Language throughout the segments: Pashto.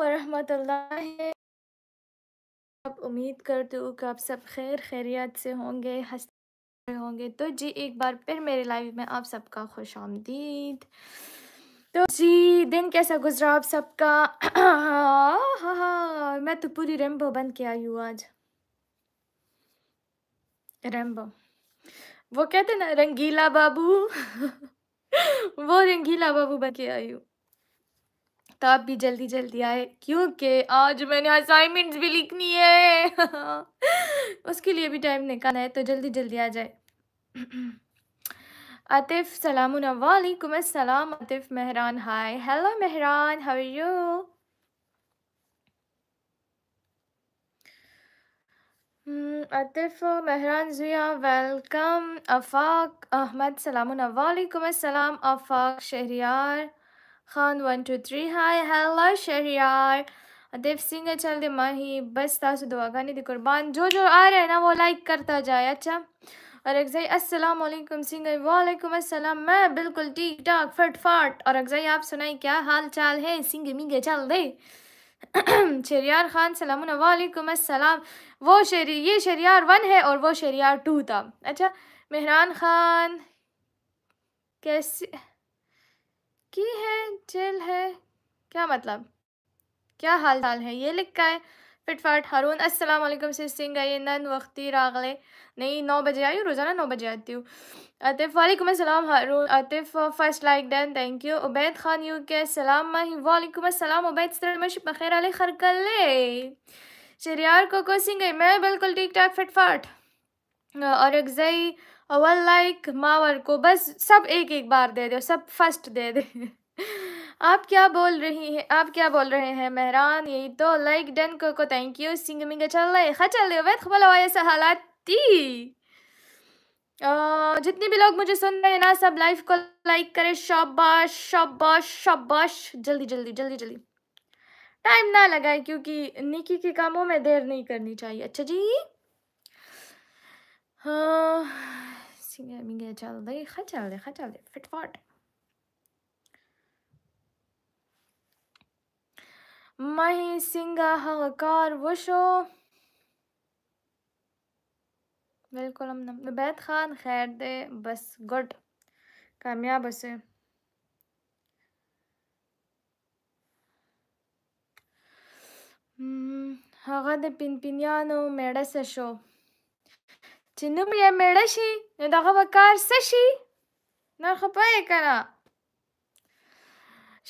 आप उम्मीद करती हूँ कि आप सब खैर खैरियत से होंगे हंसते होंगे तो जी एक बार फिर मेरे लाइफ में आप सबका खुश आमदीद तो जी दिन कैसा गुजरा आप सबका हा, मैं तो पूरी रेमबो बन के आई हूँ आज रेमबो वो कहते ना रंगीला बाबू वो रंगीला बाबू बन के आई हूँ आप भी जल्दी जल्दी आए क्योंकि आज मैंने असाइनमेंट्स भी लिखनी है उसके लिए भी टाइम निकालना है तो जल्दी जल्दी आ जाए आतिफ सलाम वालेकुम अस्सलाम Atif Mehran hi hello Mehran how are you Atif Mehran Zia welcome Afaq Ahmed सलाम वालेकुम अस्सलाम Afaq Shahryar Khan one two three hi hello Shahryar Dev Singh चल दे माही बस तासु दुआ गाने दी कुर्बान जो जो आ रहे हैं ना वो लाइक करता जाए अच्छा और अगजाई अस्सलाम वालेकुम सिंह वालेकुम अस्सलाम मैं बिल्कुल ठीक ठाक फटफाट और अगजाई आप सुनाई क्या हाल चाल है सिंह मिंगे चल दे शेरियार खान सलाम वालेकुम अस्सलाम वो शेरी ये शरियार वन है और वो शरियार टू था अच्छा मेहरान खान कैसे की है चिल है क्या मतलब क्या हाल चाल है ये लिखा है फिटफाट हारून असलम से सिंह आई नन वक्ती रागले नहीं नौ बजे आई हूँ रोज़ाना नौ बजे आती हूँ आतिफ वालेकुम अस्सलाम Haroon Atif first like done thank you Ubaid Khan U K सलाम माही वालेकुम अस्सलाम उबैद सरमश बखैर अली खरकले शरियार कोको सिंह मैं बिल्कुल ठीक ठाक फिटफाट और एग्जाई अवल लाइक मावर को बस सब एक एक बार दे दो सब फर्स्ट दे दे आप क्या बोल रही हैं आप क्या बोल रहे हैं मेहरान यही तो लाइक डन को को थैंक यू सिंग मिंग चल रहा है चल रहे ऐसा हालात थी जितने भी लोग मुझे सुन रहे हैं ना सब लाइव को लाइक करें शाबाश शाबाश शाबाश जल्दी जल्दी जल्दी जल्दी टाइम ना लगाए क्योंकि निकी के कामों में देर नहीं करनी चाहिए अच्छा जी हाँ मींगे चल दे खा चल दे खा चल दे फिटफाट مہی سنگا حقکار وشو بالکل ہم نم بیت خان خیر دے بس گڈ کامیاب اسے هغه د پینپینیانو میړه څه شو چې نوم یې میړه شي نو دغه به کار څه شي نر خو پوهې که نه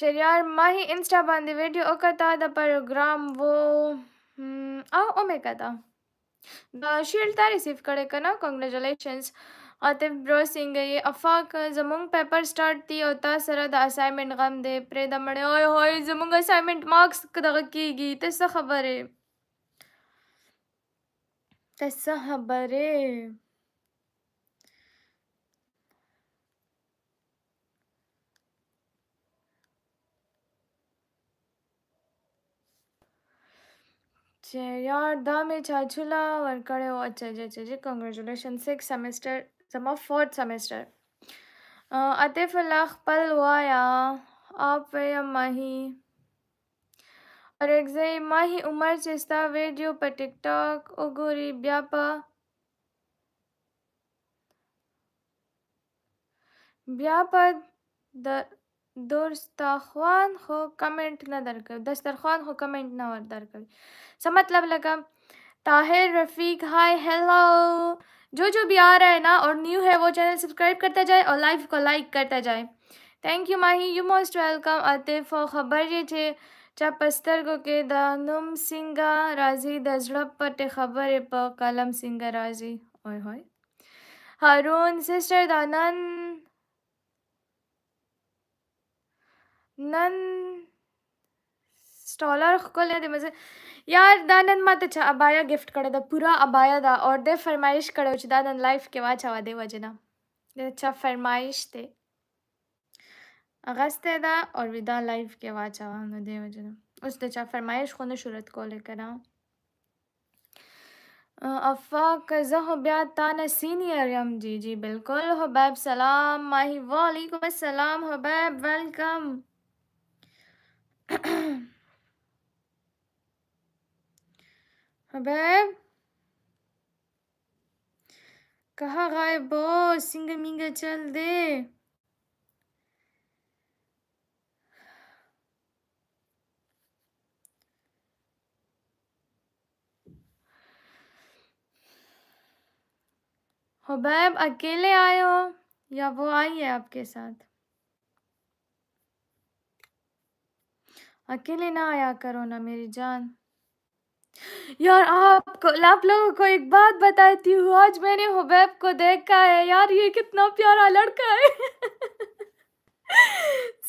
شریار ماهی انسټا باندې ویډیو وکړه د پروګرام وو او اومې کته دا شیلډ تا ریسیو کړی که نه کنګریچولیشنس عاطف برو سنگه یې افاق زمونږ پیپر سٹارټ دی او تا سره د اسایمنټ غم دی پرې د مړې اوی هوی زمونږ اسایمنټ مارکس دغه کیږي ته څه خبرې तस्सहबरे Cheryar Dame Chachula Varkadeo Achajajaji. Congratulations, sixth semester, some of fourth semester. Atif Lakh Palwaya Apaya Mahi. और Alexei, Umar está vídeo para TikTok, Oguri Biapa. ब्यापा da दस्तरखान हो कमेंट न दर कर दस्तरखान हो कमेंट ना और दर कर सब मतलब लगा ताहिर रफ़ीक हाय हेलो जो जो भी आ रहा है ना और न्यू है वो चैनल सब्सक्राइब करता जाए और लाइव को लाइक करता जाए thank you Mahi you most welcome Atif खबर ये थे چا پسترګو کې دا نوم څنګه راځي د زړه پټې خبرې په قلم څنګه راځي اوه هوي هارون سسټر دا نن نن سټالر خپل دې مزه یار دا نن ماته چا ابایا گیفت کړه دا پورا ابایا دا اور دې فرمایش کړه چې دا نن لایف کې واچا و دې وجنه دا چا فرمایش ته अगस्त्यदा और विदा लाइफ के वाचावाम उस दचा फरमाइश खुद शुरत को लेकर आओ अफा कज़ा हब्या ताना सीनियर यम जी जी बिल्कुल हबैब सलाम माही वालेकुम अस्सलाम हबैब वेलकम हबैब कहाँ गायब हो सिंग चल दे हुबैब अकेले आए हो या वो आई है आपके साथ अकेले ना आया करो ना मेरी जान यार आपको आप लोगों को एक बात बताती हूँ आज मैंने हुबैब को देखा है यार ये कितना प्यारा लड़का है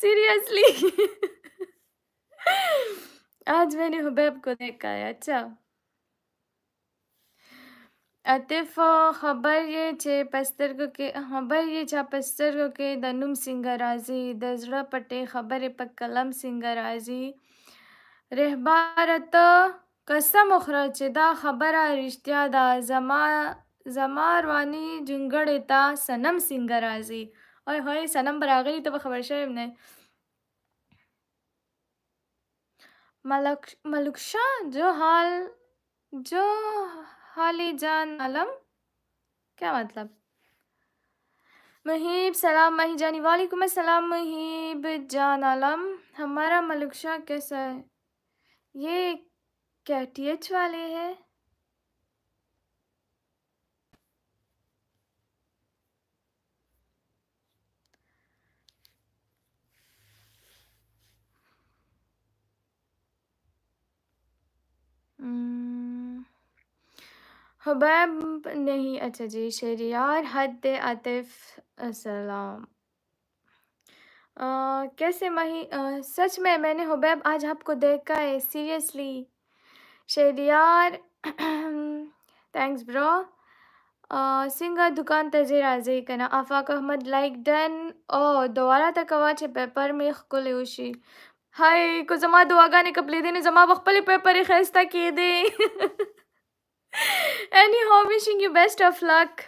सीरियसली आज मैंने हुबैब को देखा है अच्छा عاطف خبر یې چې په سترګو کې خبر یې چې په سترګو کې د نوم څنګه راځي د زړه پټې خبرې په قلم څنګه راځي رهبارت قسم خره چې دا خبره رښتیا ده زما زما رواني جونګړې ته سنم څنګه راځي اوی هوی سنم براغلی ته خبر شوم نه ملک ملک شاه جو حال جو खाली जान आलम क्या मतलब महीब सलाम मही जानी वालेकुम सलाम महीब जान आलम हमारा मलिक शाह कैसा है ये क्या टी एच वाले हैं Hmm. हबैब नहीं अच्छा जी शेरियार हद आतिफ असलाम आ, कैसे मही आ, सच में मैंने हुबैब आज आपको देखा है seriously Shahryar thanks bro singer दुकान तजे राजी करना आफाक अहमद लाइक डन ओ दोबारा तक अवाचे पेपर में खुले उशी हाय को जमा दुआगा ने कपले देने जमा वक्पले पेपर खेस्ता किए दे Anyhow, wishing you best of luck.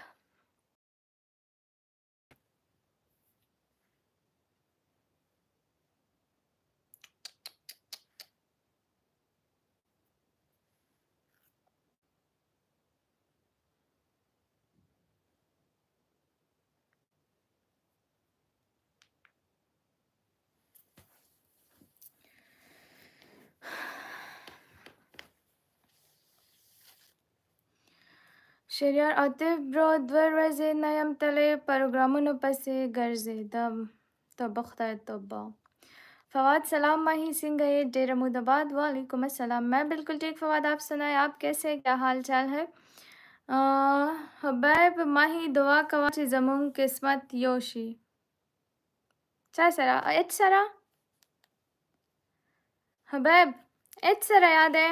Shahriar आतिफ ब्रोदवर वजे नयम तले प्रोग्रामों पसे गर्जे दम तब खुदा तोबा फवाद सलाम माही सिंह गए डेरा मुदाबाद वालेकुम अस्सलाम मैं बिल्कुल ठीक फवाद आप सुनाए आप कैसे क्या हाल चाल है हबैब माही दुआ कवा जमुंग किस्मत योशी चाय सरा एच सरा हबैब एच सरा याद है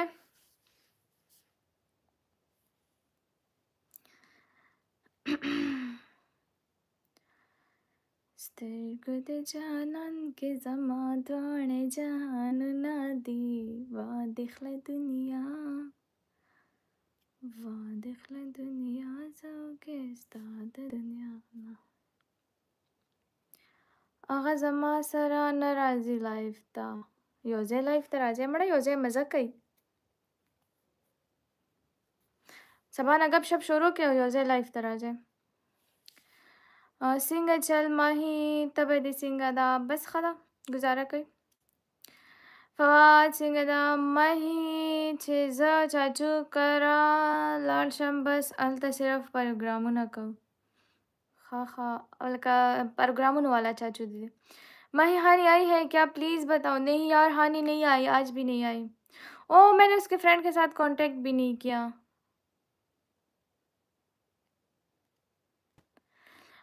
ترګد جانان کې زما دواړه جهانونه دي وا دخله دنیا وا دخله دنیا زوګه ستا د دنیا نه هغه زما سره نه راځي لایف ته یو ځای لایف ته راځي مړه یو ځای مزه کوي سبا نه ګپ شپ شروع کړو یو ځای لایف ته راځي सिंगा चल माही तब दे सिंगा दा बस खला गुजारा कर फवाद सिंगा दा माही छेजा चाचू करा लाल शम बस अलता सिर्फ प्रोग्राम ना कहो खा खा अलका प्रोग्राम वाला चाचू दीदी माही हानी आई है क्या प्लीज़ बताओ नहीं यार हानि नहीं आई आज भी नहीं आई ओ मैंने उसके फ्रेंड के साथ कांटेक्ट भी नहीं किया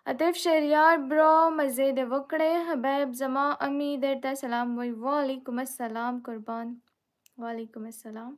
अतिफ शरियार ब्रो मज़े दे वकड़े हबैब जमा अमी दरता सलाम वालेकुम अस्सलाम कुर्बान वालेकुम अस्सलाम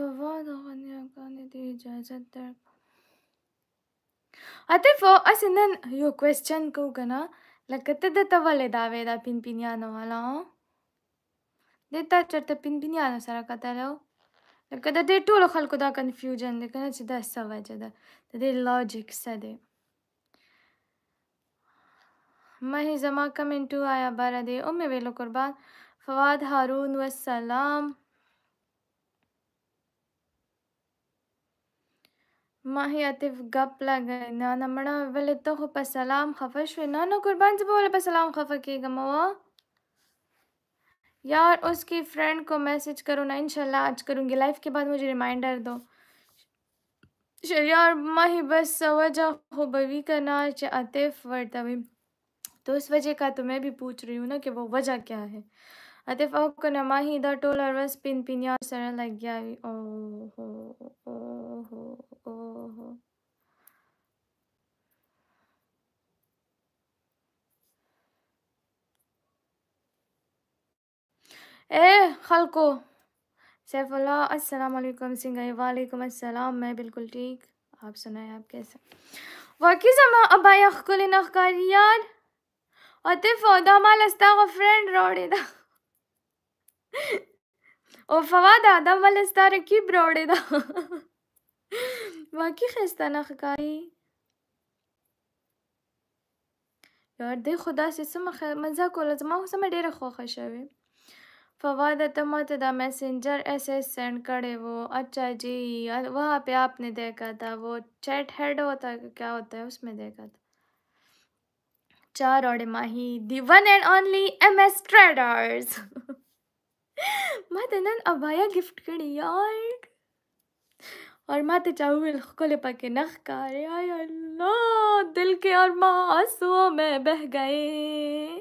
عاطف أصلا يو question كوكنا لك تدا تولي داويدا بين بينيانو ولا ديتا ترتا بين بينيانو سارا كتالو لك دا دي طول خلق دا confusion لكنا تدا سوا جدا تدي logic سدي मही जमा कमेंटू आया बारा दे उम्मे वेलो कुर्बान फवाद हारून वसलाम ما هي تفقبلة قلنا أنا مرة ولد تخو بسلام خفا شوينا أنا قربان زبا ولا بسلام خفا की गमवा यार उसकी फ्रेंड को मैसेज करो ना इंशाल्लाह आज करूँगी लाइफ के बाद मुझे रिमाइंडर दो यार माही बस सवजा खुबवी करना अतिफ वर्तवी तो उस वजह का तो मैं भी पूछ रही हूँ ना कि वो वजह क्या है अतिफ आप को माही द टोल और बस पिन पिन यार सरल लग गया ओह हो हो ओहो ए खलको सैफुल्ला अस्सलाम वालेकुम सिंगाई वालेकुम अस्सलाम मैं बिल्कुल ठीक आप सुनाए आप कैसे वाकई समा अबाई अखकुल नखकार यार अते फौदा माल अस्ता फ्रेंड रोड़े दा ओ फवाद आदम वाल अस्ता रखी ब्रोड़े दा واقعي ښایستانه ښکاري یار دی خو داسې څه مخ مزه کوله زما خو سمه ډېره خوښه شوې فواد ته ماته دا میسنجر ایس ایس सेंड करे वो अच्छा जी वहाँ पे आपने देखा था वो चैट हेड होता क्या होता है उसमें देखा था चार और Mahi the one and only M S traders ما ته نن ابایا gift کړی یار और माँ तजाउल पा पके नख कारे आय अल्लाह दिल के और माँ आंसुओं में बह गए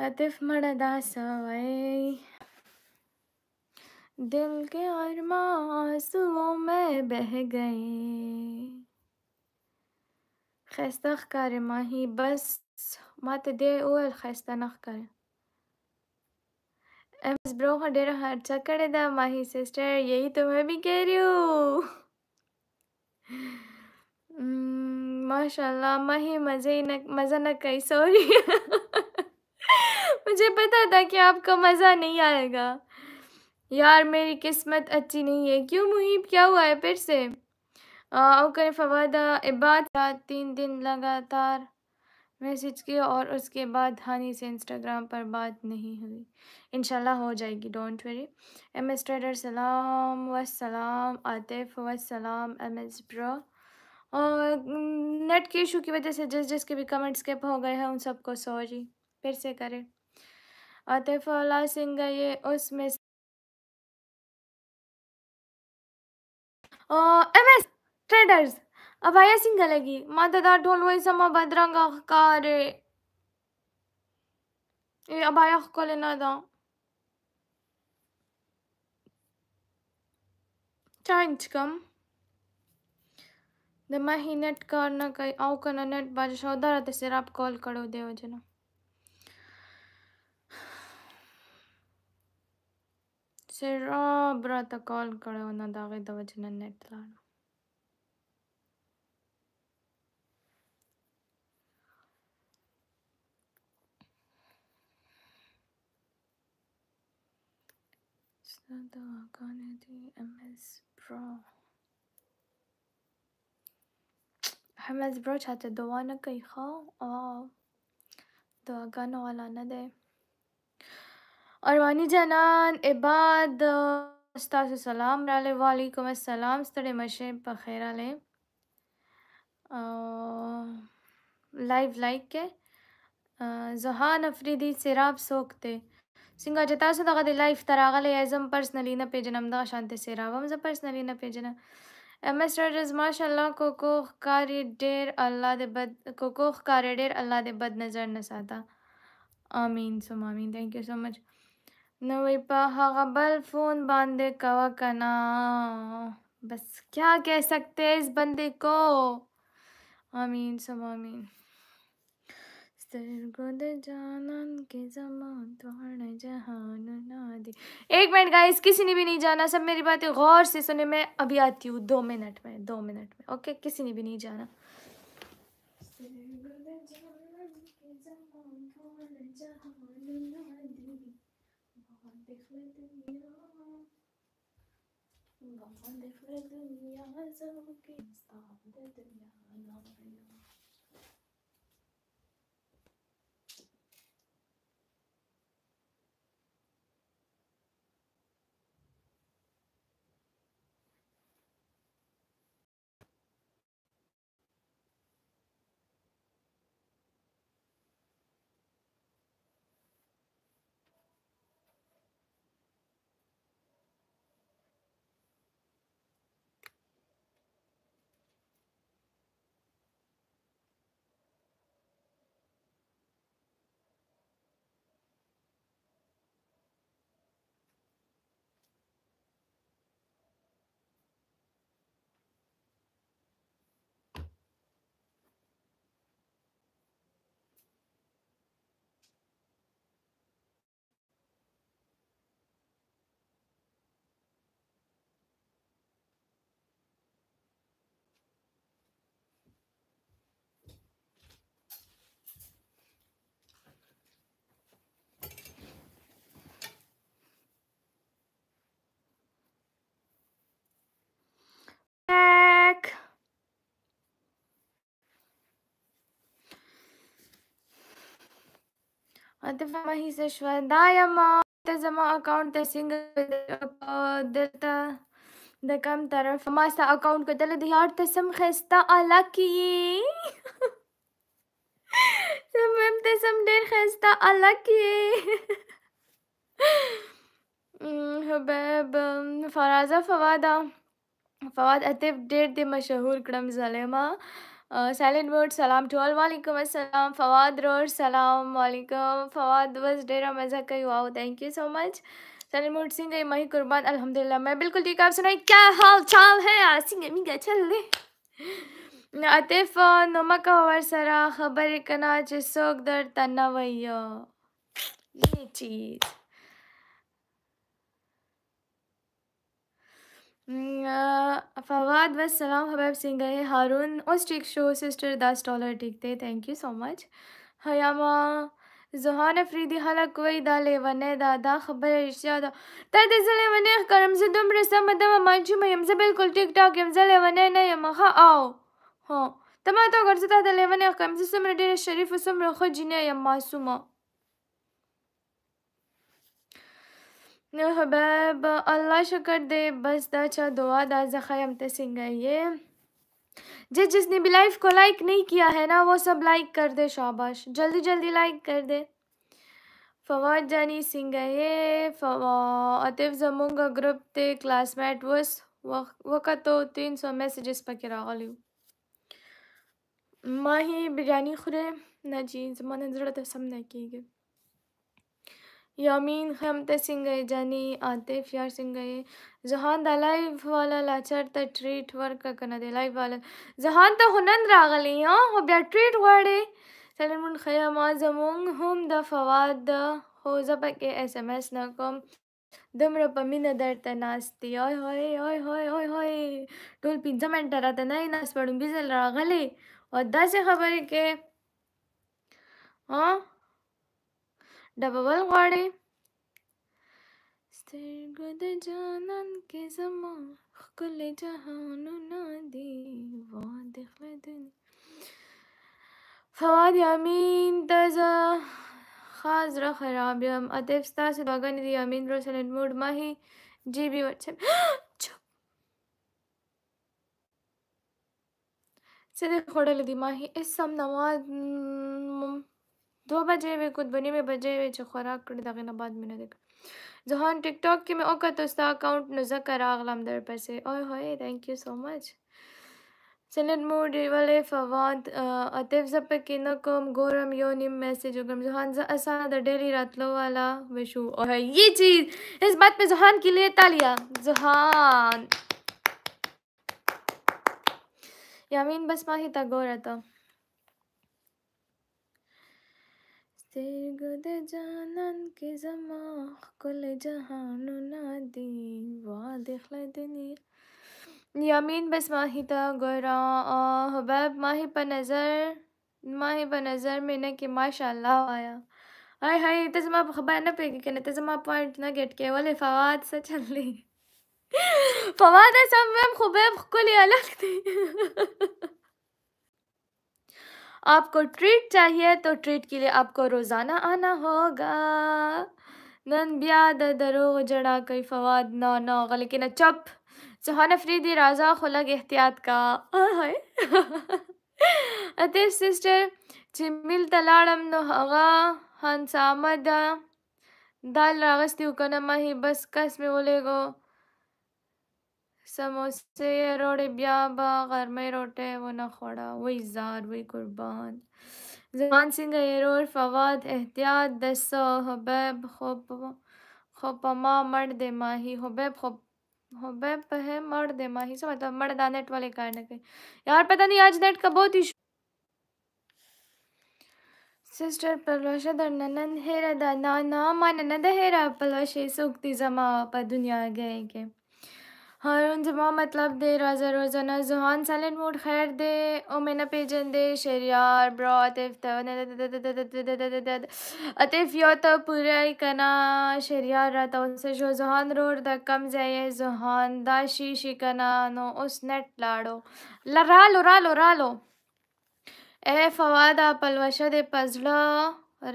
हतिफ मरदा सवाए दिल के और माँ आंसुओं में बह गए खैस्ता कार माही बस मात दे ओल खैस्ता नख करे एमएस ब्रो I हर चकड़े दा माही सिस्टर यही तो मैं भी कह रही हूँ हम्म, माशाल्लाह माही मज़े न मज़ा न कहीं सॉरी मुझे पता था कि आपको मज़ा नहीं आएगा यार मेरी किस्मत अच्छी नहीं है क्यों मुहिब क्या हुआ है फिर से ओकर फवादा इबाद तीन दिन लगातार मैसेज किया और उसके बाद हानि से इंस्टाग्राम पर बात नहीं हुई इनशाला हो जाएगी don't worry M S trader सलाम वसलाम आतिफ वसलाम एम एस प्रो और नेट के इशू की वजह से जिस जिसके भी कमेंट स्किप हो गए हैं उन सबको सॉरी फिर से करें आतिफ अला सिंह ये उसमें एम एस ट्रेडर्स अब आया सिंह लगी माता ढोल वही समा बदरंग अखकारे ए अब आया को लेना था चांच कम द मैं ही नेट कर न कई आउ कर न नेट बाज शोधर ते सिर आप कॉल करो देव जना सिर आप कॉल करो ना दागे दवजना नेट लाना Another Kennedy MS Pro. حماس برو چاته دوا نه کوي خو او د غن والا نه دی اروانی جنان عباد ستاسو سلام را لې وعلیکم السلام ستړي مشه په خیر आले او لایو لایک کې زهان افریدی سراب سوکته सिंगा चेता से दगा दिला इफ्तरा गले एजम पर्सनली ना पेजनम दा शांति से रावम ज पर्सनली ना पेजन एम एस रेडर्स माशाल्लाह कोको कारी डेर अल्लाह दे बद कोको कारी डेर अल्लाह दे बद नजर न साता आमीन सो मामीन थैंक यू सो मच नवे पा हगा फोन बांधे कवा कना बस क्या कह सकते हैं इस बंदे को आमीन सुम आमीन सरगोद के जमान तोड़ जहान एक मिनट गाइस किसी ने भी नहीं जाना सब मेरी बातें गौर से सुने मैं अभी आती हूँ दो मिनट में दो मिनट में ओके किसी ने भी नहीं जाना दुनिया दुनिया عاطف مهي څه شوه دا یم ته زما اکاونټ ته څنګه دلته د کم طرف ما ستا اکاونټ کتلی د یار ته سم ښایسته الک یې سم ته سم ډېر ښایسته الک یې حبیب فرازه فواده فواد عطیف ډېر دې مشهور کړم ظالمه साइलेंट वर्ड सलाम टू ऑल वालेकुम अस्सलाम फवाद रोड सलाम वालेकुम फवाद बस डेरा मज़ा कई युवा thank you so much silent word Singh गई मही कुर्बान अल्हम्दुलिल्लाह मैं बिल्कुल ठीक आप सुनाई क्या हाल चाल है आसिंग अमी क्या चल रहे अतिफ नमक और सरा खबर कना चिसोक दर तन्ना वैया ये चीज़ फवाद व हबैब सिंह गए हारून उस टिक शो सिस्टर दस डॉलर टिक थे थैंक यू सो मच हयामा जुहान अफरीदी हला कोई दाले वने दादा खबर इर्शादा तद करम से दुम रसा मदम मांचु में यमसे बिल्कुल टिक टाक यमसे ले वन न यमखा आओ हाँ तमा तो कर सता दले करम से सुमर डेरे शरीफ सुमर खुद जिने यम मासूमा अल्लाह शक्कर दे बस दा दुआ दा जख़ायम ते सिंगा ये जिस जिसने भी लाइफ को लाइक नहीं किया है ना वो सब लाइक कर दे शाबाश जल्दी जल्दी लाइक कर दे फवाद जानी सिंह ये फवा अतिफ जमूंगा ग्रुप ते क्लासमेट वस वक़्त तो तीन सौ मैसेजेस पकड़ा गलू माही बिरयानी खुरे ना जी जमाने ज़रूरत है सब ना की गई یامین هم ته څنګه یې جانې عاطف یار څنګه یې جهان دا لایف والا لاچر ته ټریټ ورکه کنه دی لایف والا جهان ته هنن راغلی ها خو بیا ټریټ غواړې سلمون خیاما زمونږ هم د فواد د هو زه پکې ایس ایم ایس نه کوم دومره په مینه درته ناست دی اوی هوی اوی هوی اوی هوی ټول پنځه منټه راته نه یې ناست په ړومبي ځل راغلی او داسې خبرې کې ها ډبول غواړي سترګو د جانان کې زما ښکلې جهانونه دي واد خله دنیا فواد امین تزه خاز را خراب یم عطف ستاسو دعاګانې دي امین روسلنډ موډ ماهي جی بي واتساپ څه دې خوړلې دي ماهي اس سم نواد दो बजे वे कुदबनी में बजे वे जो खुराक करे दागिनाबाद में नदक जहान टिकटॉक के में ओका तो उसका अकाउंट नजा करा अगलाम दर पर से ओए होए थैंक यू सो मच सेनेट मोड वाले फवाद अतिफ जप किनो कोम गोरम योनिम मैसेज उगम जहान जा असा द डेली रातलो वाला विशु और ये चीज इस बात पे जहान के लिए तालियां जहान यामीन बस माही तक गोरा तो तेगुद जानन जमा कुल जहानु नादी वादिख लदनी यामीन बस माहिता गोरा हबैब माही पर नज़र माही पर नज़र में न कि माशाल्लाह आया हाय हाय तजमा खबर ना पेगी कहने तजमा पॉइंट ना गेट के वाले फवाद से चल ली फवाद ऐसा मैम खुबैब कुल अलग थी आपको ट्रीट चाहिए तो ट्रीट के लिए आपको रोज़ाना आना होगा नन ब्याद दरो जड़ा कई फवाद ना ना होगा लेकिन चप सुहान अफरीदी राजा खुलग एहतियात का अतीफ सिस्टर चिमिल तलाड़म नो होगा हंसामद दाल रागस्ती हुकनम ही बस कस में बोलेगो समोसे रोड़े ब्याबा गरमे रोटे वो खोड़ा वही जार वही कुर्बान जमान सिंह एरोर फवाद एहतियात दसो हबैब खोप खोपमा मर्द माही हबैब खोप हबैब है दे माही सो तो, मतलब मर्दा नेट वाले कारण के यार पता नहीं आज नेट का बहुत इशू सिस्टर पलवशा दर ननन हेरा दा ना ना मा ननद हेरा पलवशे सुक्ति जमा पर दुनिया गए के हर उन जमा मतलब दे रोज़ा रोज़ाना जुहान सालन मूड खैर दे ओ मेना पेजन दे शरियार ब्रो अतिफ अतिफ यो तो पूरा ही कना शरियार रहता उनसे जो जुहान रोड द कम जाए जुहान दा शीशी कना नो उस नेट लाड़ो लरा लोरा लोरा लो ए फवाद पलवश दे पजलो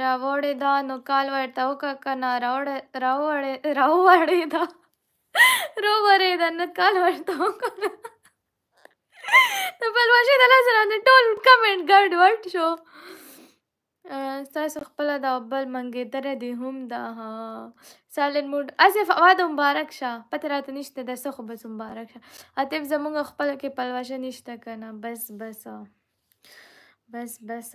रावोड़े दा नुकाल वर्ताओ का कना रावड़ रावड़े रावड़े दा रोबर आहे काल वाटतो तब्बल ماشي د لاسره د ټول کمنټ ګډ ورټ شو تاسو خپل دا بل منګیدره دی هم دا ها سالن موډ اسف اواد مبارک شه پته راته نشته د سخه بس مبارک شه اتف زمونږ خپل کې پلوشه نشته کنه بس بس بس بس, بس.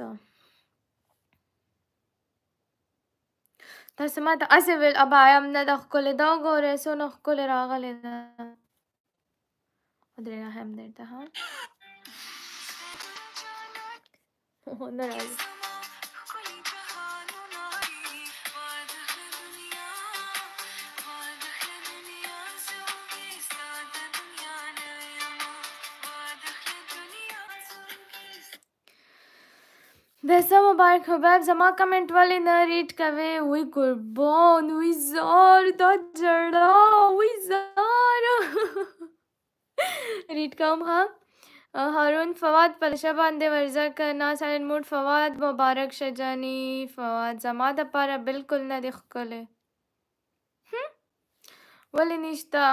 אתה שמעת, אסבל אבעיה מנדח כל דוגו רסונח כל רגלנה. עוד רגע הם נרתחה. הוא נרז. بهسه مبارک حبیب زما کمنټ ولې نه ریډ کوې وی قربان وی زار دا جړا وی زار ریډ کوم ها هارون فواد پلشه باندې ورزه کنا سایلنٹ موډ فواد مبارک شجانی فواد زما د پاره بالکل نه دی ښکلی ولې نشته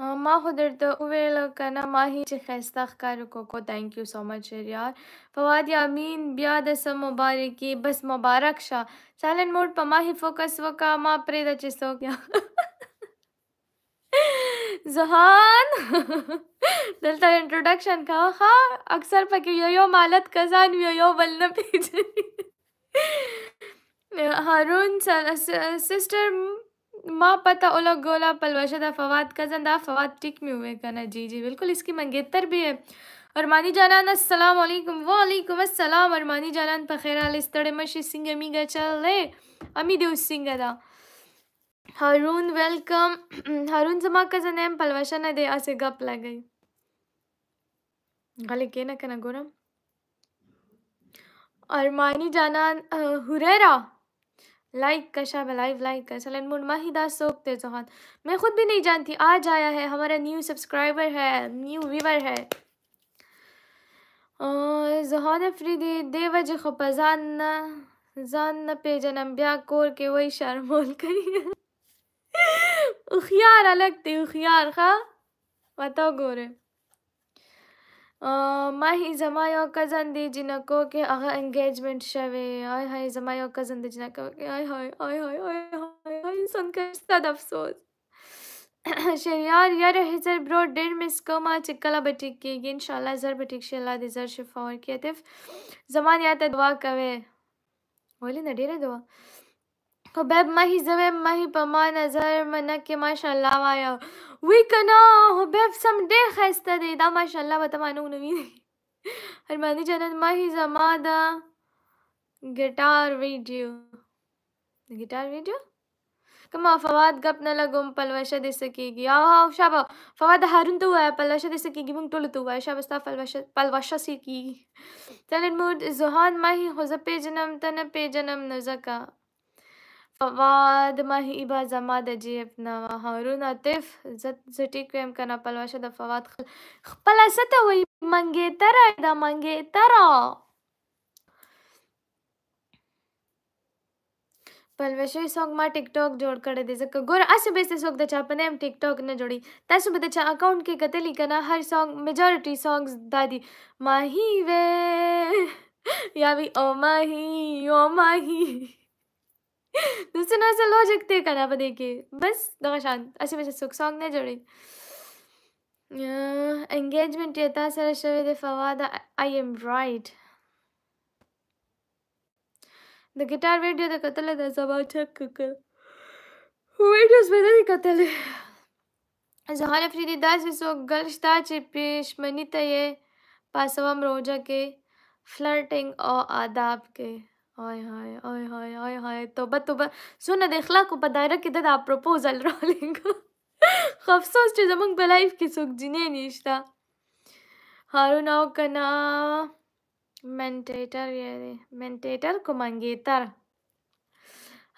ما خو درته وویل کنه ماهی چې ښایسته ښکارو کوکو تھینک یو سو مچ یار فواد یامین بیا د څه مبارکي بس مبارک شه سالن موډ په ماهی فوکس وکا ما پرېږده چې څوک یا زهان دلته انټروډکشن کوه ښه اکثر پکې یو یو مالت کزان یو یو بل نه پېژني هارون سسټر माँ पता ओलग गोला पलवशदा फवाद कजंदा फवाद टिक में हुए कना जी जी बिल्कुल इसकी मंगेतर भी है अरमानी जानान अस्सलाम वालेकुम वालेकुम अस्सलाम अरमानी जानान पखेरा ले स्तड़े मशी सिंह अमी गा चल ले अमी देव सिंह दा हारून वेलकम हारून जमा कजन एम पलवशा ना दे असे गप लगई गले के ना कहना गोरम अरमानी जानान हुरेरा लाइक कशा में लाइव लाइक सलन मुन माहिदा सोखते जोहान मैं खुद भी नहीं जानती आज आया है हमारा न्यू सब्सक्राइबर है न्यू व्यूवर है जोहान अफरीदी देवज खपजान जान न पे जन्म ब्या कोर के वही शर्मोल करी उखियार अलग थी उखियार खा बताओ गोरे माही जमा यो कजन दी जिनको के अगर एंगेजमेंट शवे आय हाय जमा यो कजन दी जिनको के आय हाय आय हाय आय हाय आय सुनकर सद अफसोस शरियार यार हजर ब्रो डेढ़ मिस को माँ चिक्कला बटिक की इन जर बटिक शला दिजर शिफा और की अतिफ जमान या दुआ कवे बोले ना डेरे दुआ को बेब माही जवे माही पमा नजर मना के माशाल्लाह वाया وی کنا حبیب سم ډېر ښایسته دی دا ماشاءالله به ته ما نه ونوي ارماني جنت ماهي زما د ګټار ویډیو د ګټار ویډیو کما فواد ګپ نه لګوم پلوشه دې سکیږي او شابه فواد هارون ته وایه پلوشه دې سکیږي موږ ټولو ته وایه شابه ستا پلوشه پلوشه سکیږي تنن مود زهان ماهي خو زه پیژنم ته نه پیژنم نو ځکه فوادمهیبه زما د جیب نه وه هارون عاطف زه ټیک ویم کنه پلوشه د فواد خپله څه ته وایي منګېتره ده منګېتره پلوشه سونګ ما ټیک ټاک جوړ کړی دی ځکه ګوره هسې بیسې څوک د چا په نیم ټیک ټاک نه جوړي تاسو به د چا اکاونټ کې کتلی که نه هر سونګ میجورټي سونګز دا دي ماهي وې یا وی او ماهي او ماهي दुसरं असं लॉजिक ते करा बदे बस दोघा शांत असे मातशें सोक सोंग ना जोडीन एंगेजमेंट येता आसतना शवे दे Fawad I am right the guitar video दाखवतले त्याचा बाच्या कुकर व्हिडिओज मध्ये दाखवतले जहान अफरीदी दास सो गलशता चिपिश मनीत ये पासवम रोजा के फ्लर्टिंग और आदाब के آی های آی های آی های توبه توبه سونه د اخلاقو په دایره کې د دا پروپوزل را لګو خو افسوس چې زمونږ په لایف کې څوک جنې نشته هارون او کنا منټیټر یې دی منټیټر کوم انګیتر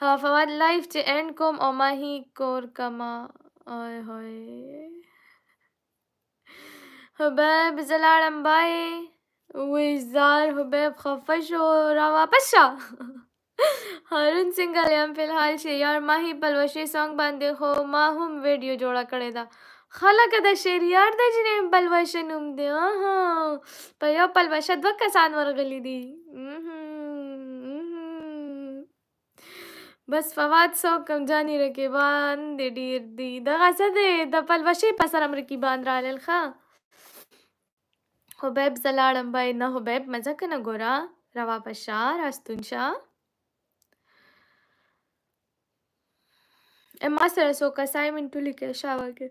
ها فواد لایف چې اینڈ کوم او ما هی کور کما آی های حبیب زلاړم بای ویزال حبیب خفه شو را واپس شه هارون سنگل یم فلحال شیار ماهی بلوشي سانګ باندې خو ما هم ویډیو جوړه کړې ده خلک د شیریار د جنې بلوشه نوم دی په یو بلوشه دوه کسان ورغلي دي بس فواد سو کمجانی رقیبان دی ډیر دی دغه څه دی د پلوشې په سره رقیبان رالل ښه हुबैब जलाड़ंबाई न हुबैब मजक न गोरा रवा पशा रास्तुंशा एम्मा सरसो कसाई मिंटू लिखे शावा के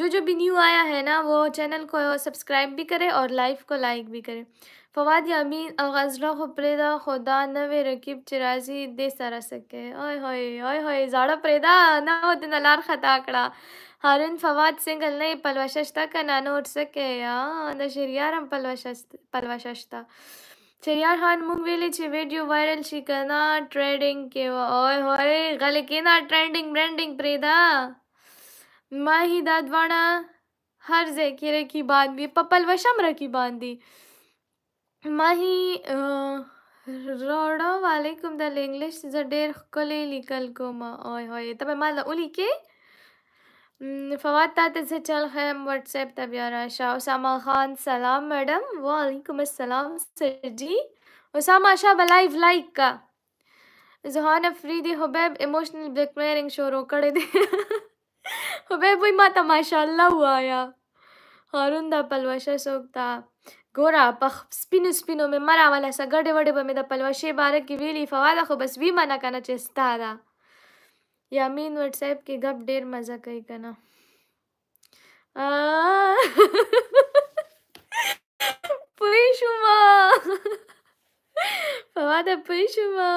जो जो भी न्यू आया है ना वो चैनल को सब्सक्राइब भी करे और लाइव को लाइक भी करे فواد یامین او غزله خو پرېږده خو دا نوی رقیب چې راځي دې سره څه کوي اوی هوی اوی هوی زاړه پرېږده نو دنه لار خطا کړه هارون فواد سنگل نه پلوشه شته که نه نور څه کوي د شریار هم پلوشه شته شریار خان موږ ویلې چې ویډیو وایرل شي که نه ټریډینګ کې وه اوی هوی غلې کېنه ټرینډینګ برینډینګ پرېږده ما هی دا دواړه هر ځای کې رقیبان دي په پلوشه هم رقیبان دي ماهی راړه وعلیکم د انګلیش زه ډېر ښکلی لیکل کوم اوی هوی ته به ما له ولیکې فواد تا ته زه چل خیم وټسیپ ته بیا راشه اسامه خان سلام میډم وعلیکم السلام سر جی اسامه شاه به لایو لایک کا زهان افریدي حبیب ایموشنل بلیک میلینګ شروع کړی دی حبیب وایي ما ته ماشاءالله ووایه هارون دا پلوشه څوک ته ګوره په سپینو سپینو مې مه راوله سه ګډې وډې به مې د پلوشې باره کې ویلي فواده خو بس وي منه که نه چې ستا ده یامین وټسایپ کې ګپ ډېر مزه کوي که نه پوه شومه فواده پوه شومه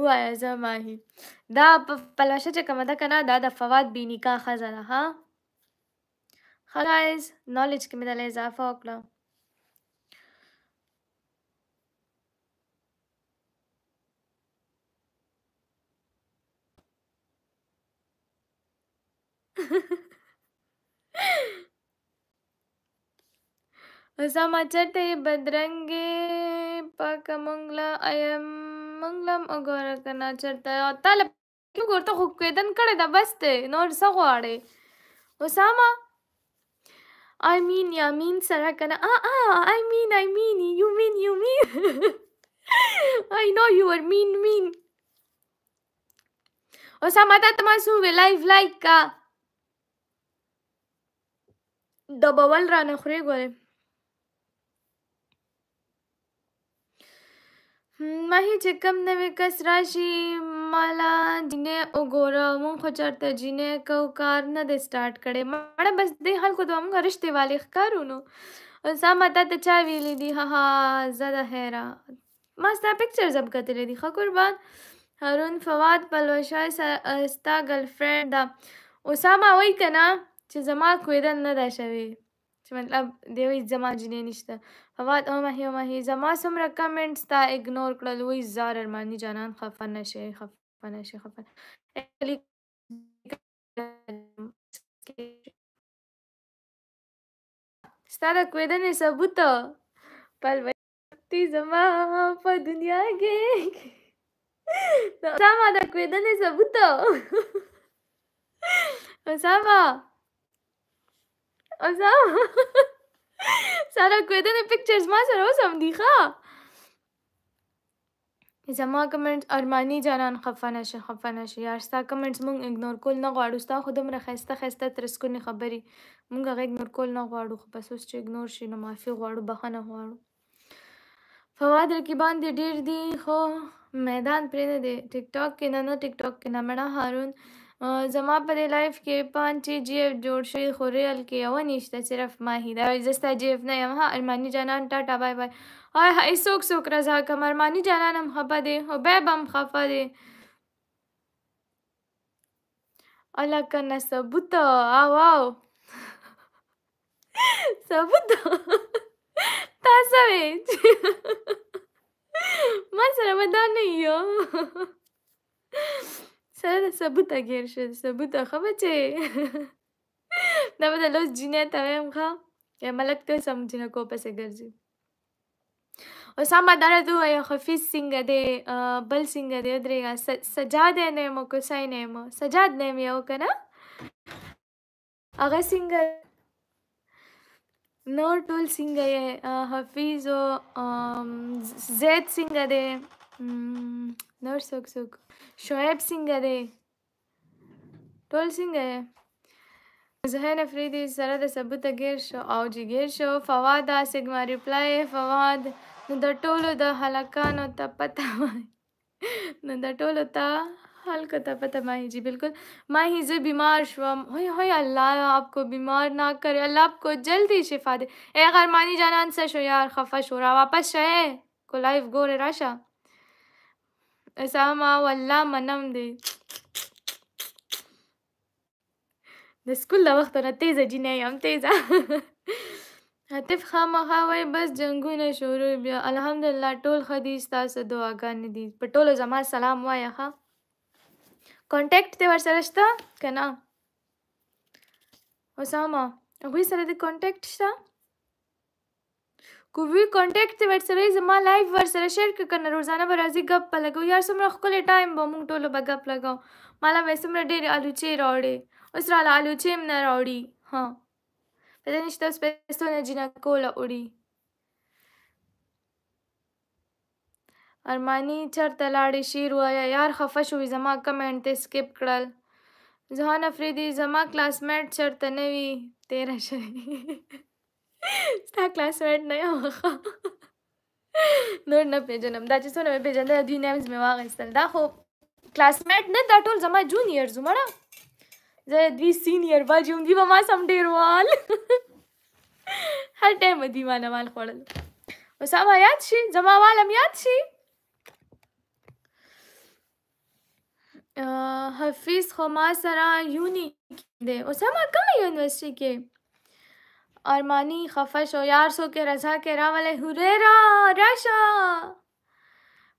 ووایه زه ماهي دا پلوشه چې کومه ده که نه دا د فواد بینیکا ښځه ده ها ښه ګایز نالج کې مې دله اضافه وکړه اسامه چېرته یې بدرنګې پاکه مونږ له ایم مونږ له هم وګوره که نه چېرته تا له ګورته خو کېدن کړې ده بس دی نور څه غواړې اسامه I mean, yeah, mean Sarakana. Ah, ah, I mean, I mean, you mean, you mean. I know you are mean, mean. Osama sube live like. Uh, ah. the ماهی چې کم نوې کس راشي مالا جینې وګوره مونږ خو چېرته جینې کو کار نه دی سټارټ کړی مړه بس دې خلکو ته مونږ رشتې والې ښکارو نو سامه تا ته چا ویلي دي هها زه د حیرا ما ستا پکچرز هم کتلی دي ښه قربان هارون فواد پلوشای ستا ګرلفرینډ ده اسامه وایي که نه چې زما کوېدن نه ده شوې چې مطلب دی وایي زما جینې نشته فواد او مهي او مهي زما څومره کمنټس تا اګنور کړل وای زار ارمانی جانان خفه نشي خفه نشي خفه ستاره کویدنې ثبوت پل تی زما په دنیا کې سما د کویدنې ثبوت سما سما ساره کویدن پکچرز ما سره اوس هم دي ښه زما کمنټ ارماني جانان خفه نه شي خفه نه شي یار ستا کمنټس موږ اګنور کول نه غواړو ستا خو دومره ښایسته ښایسته ترسکونې خبرې موږ هغه اګنور کول نه غواړو خو بس اوس چې اګنور شي نو معافي غواړو بښنه غواړو فواد رقیبان دې ډېر دي خو میدان پرې نه دی ټیک ټاک کې نه نه ټیک ټاک کې نه مڼه هارون زما په دې لایف کې پانچې جی ایف جوړ شوي خو ریل کې یوه نشته صرف ماهي ده زه ستا جی ایف نه یم ها ارماني جانان ټاټا بای بای های های څوک څوک رضا کم ارماني جانان هم خفه دی حبیب هم خفه دی الکنه ثبوت او او ثبوت تاسو ما سره مدان نه یو سره د ثبوته ګیر شه د ثبوته ښه بچې دا به د لوس جینۍ ته ویم ښه ملک ته سم جینکو پسې ګرځي اسامه داره تو یا حفیظ سنگ دی بل سنگ دی درېګه سجاد نیمو کوسای نیمو سجاد نیم یو کنه هغه سنگ نو ټول سنگ یې حفیظ او زید سنگ دی نور څوک څوک شعیب څنګه دی ټول څنګه یې زهین افریدی سره د ثبوت ګیر شو او جی ګیر شو فواد سیګما ریپلای فواد نو د ټولو د هلکانو ته پته وای نو د ټولو ته हल्का था पता माही जी बिल्कुल माही जी बीमार शुम होय होय अल्लाह आपको बीमार ना करे अल्लाह आपको जल्दी शिफा दे ए गरमानी जाना अंसा शो यार खफा शोरा वापस शे को लाइफ गोरे राशा Esama والله منم دی د سکول له وخته نه تیزه جینۍ یم تیزه حتف خامخا وای بس جنگونه شروع بیا الحمدلله ټول ښه دي ستاسو دعاګانې دي په ټولو زما سلام وایه ښه کانټیکټ دې ورسره شته که نه اسامه هغوی سره دې کانټیکټ شته که وی کانټیکټ ورسره زما لایف ورسره شیر کړه کنه روزانه به راځي ګپ په لګو یار څومره ښکلی ټایم به موږ ټولو به ګپ لګاو مالا به څومره ډېرې الوچې راوړې اوس راله الوچې هم نه راوړي ها پته نشته اوس پیسو نه جینکوله وړي ارماني چېرته لاړې شعر ووایه یار خفه شوې زما کمنټ دې سکپ کړل زهان افریدي زما کلاسمیټ چېرته نه وي تېره شوې ستا کلاسمیټ نه یم نور نه پیژنم دا چې څونه مې پیژنده دوی نیمز مې واغېستل دا خو کلاسمیټ نه دا ټول زما جونیئرز مړه زه دوی سینیئر باجی هم دوی به ما سم ډېر وال هر ټایم دوی ما نه وال خوړل اوس هغه یاد شي زما وال هم یاد شي حفیظ خو ما سره یونی دی اوس هم کومه یونیورسټي کې آرمانی خفه شو یار سو که رضا که راوله هوریرا راشا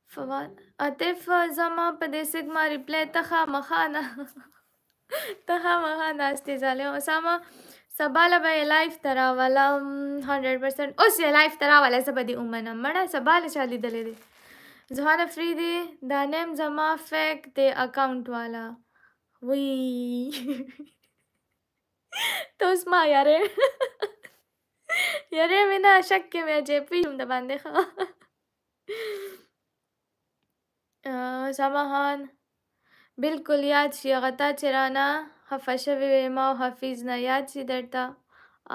فواد عطف زما په دې سګما ریپلی تخه مخانه تخه مخانه استې ځاله اسامه سبا له به لایف تراوله 100% اوس یې لایف تراوله زه به دې ومنم مړه سبا له چا لیدلې دی زهان افریدي دا نیم زما فیک دی اکاونټ والا وی تو اسما یاره یاره مینا ಶಕ್ಯ ಮೇ ಜೆಪಿ ಶುಮ್ದ ಬಂದೆ سماهان بلکل یاد شي هغه تا چې رانه خفه شوې وې ما او حفیظ نه یاد شي درته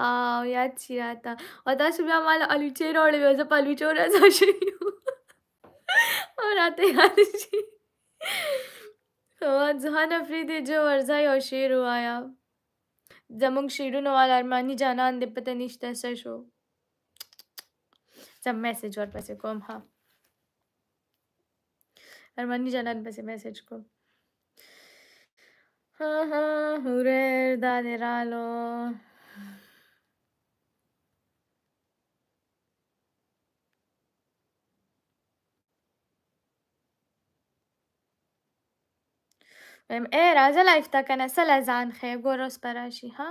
او یاد شي راته او تاسو بیا ما له الوچې راوړې وې زه په الوچو رضا شوې او راته یاد شي ځهان افریدي جو ورځای او شعر ووایه जमुग शेडू नवाल अरमानी जाना अंदे पता निश्ता शो जब मैसेज और पैसे को हाँ अरमानी जाना अंदे पैसे मैसेज को हाँ हाँ हुरेर दादे रालो ویم ای راځه لایف ته کنه څه له ځان ښیې ګور اوس به راشي ها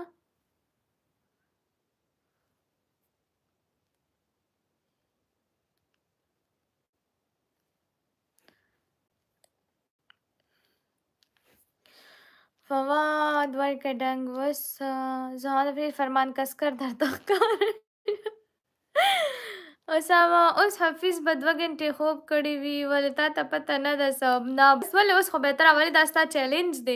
فواد ورکه ډنګ وس زما د فرمان کس کر درته ښکاره اوس اوس حفیظ به دوه غنټې خوب کړی وي ولې تا ته پته نه ده سب نه بس ولې اوس خو بهتره ولې دا ستا چیلنج دی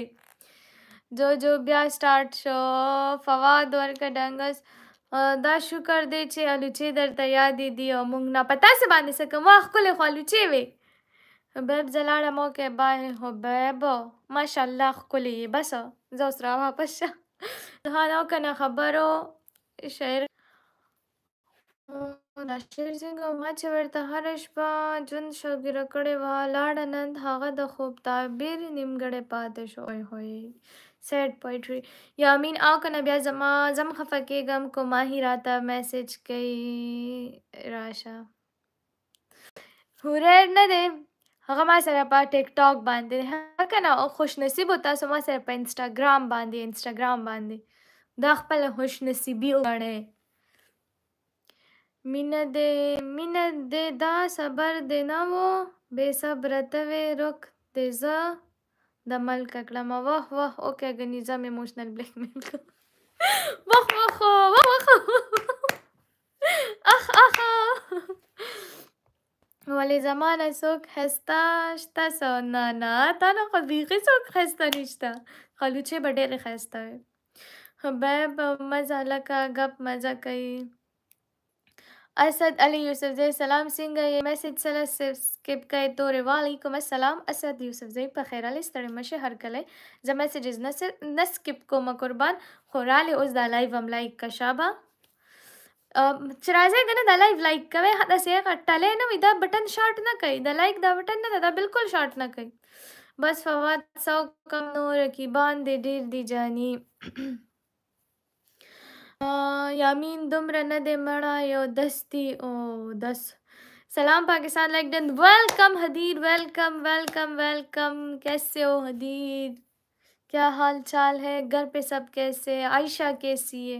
جو جو بیا سټارټ شو فواد ورکه ډنګس دا شکر دی چې الوچې درته یادې دي او موږ نه په تاسې باندې څه کوم واه ښکلې خو الوچې وې حبیب زه لاړم اوکې بای حبیب ماشاءالله ښکلې یې بس زه اوس را واپس شه ها نو که نه خبرو شعر راشد څنګه ما چې ورته هره شپه جون شوګیره کړې وه لاړه نن هغه د خوب تعبیر نیمګړی پاتې شو اوی هوی سیډ پوئټري یامین آو کنه بیا زما زم خفه کېږم کو ماهی راته میسج کوي راشه هورر نه دی هغه ما سره په ټیک ټاک باندې هغه کنه خوش نصیب تاسو ما سره په انسټاګرام باندې انسټاګرام باندې دا خپل خوش نصیبي وګڼئ مینه دې ده صبر دې نه وو بې صبره ته وې رخ دې زه د ملکه کړمه واه واه اوکی ګنیزم ایموشنل بلیک میل واه واه واه واه اخ اخ ولی زمان سوک خسته شته سو نه نه تا نه خو بیخي څوک خسته نشته خالوچې به ډېرې خسته وي خو به مزه لکه ګپ مزه کوي असद अली यूसुफ जय सलाम सिंह ये मैसेज सला स्किप करे तो वालेकुम असलम असद यूसुफ जय पखेर अली स्तर मशे हर कले ज मैसेज न न स्किप को मकुरबान खुराल उस दलाई वम हम लाइक का शाबा चिराजे गने लाइव लाइक कवे हदा से टले न विदा बटन शॉर्ट ना कई द लाइक द बटन ना दा बिल्कुल शॉर्ट ना कई बस फवाद सौ कम नो रखी बांध दे ढेर दी जानी Yamin Dumrana Demarayo दस्ती ओ दस सलाम Pakistan like done welcome Hadir welcome welcome welcome कैसे हो हदीर क्या हाल चाल है घर पे सब कैसे आयशा कैसी है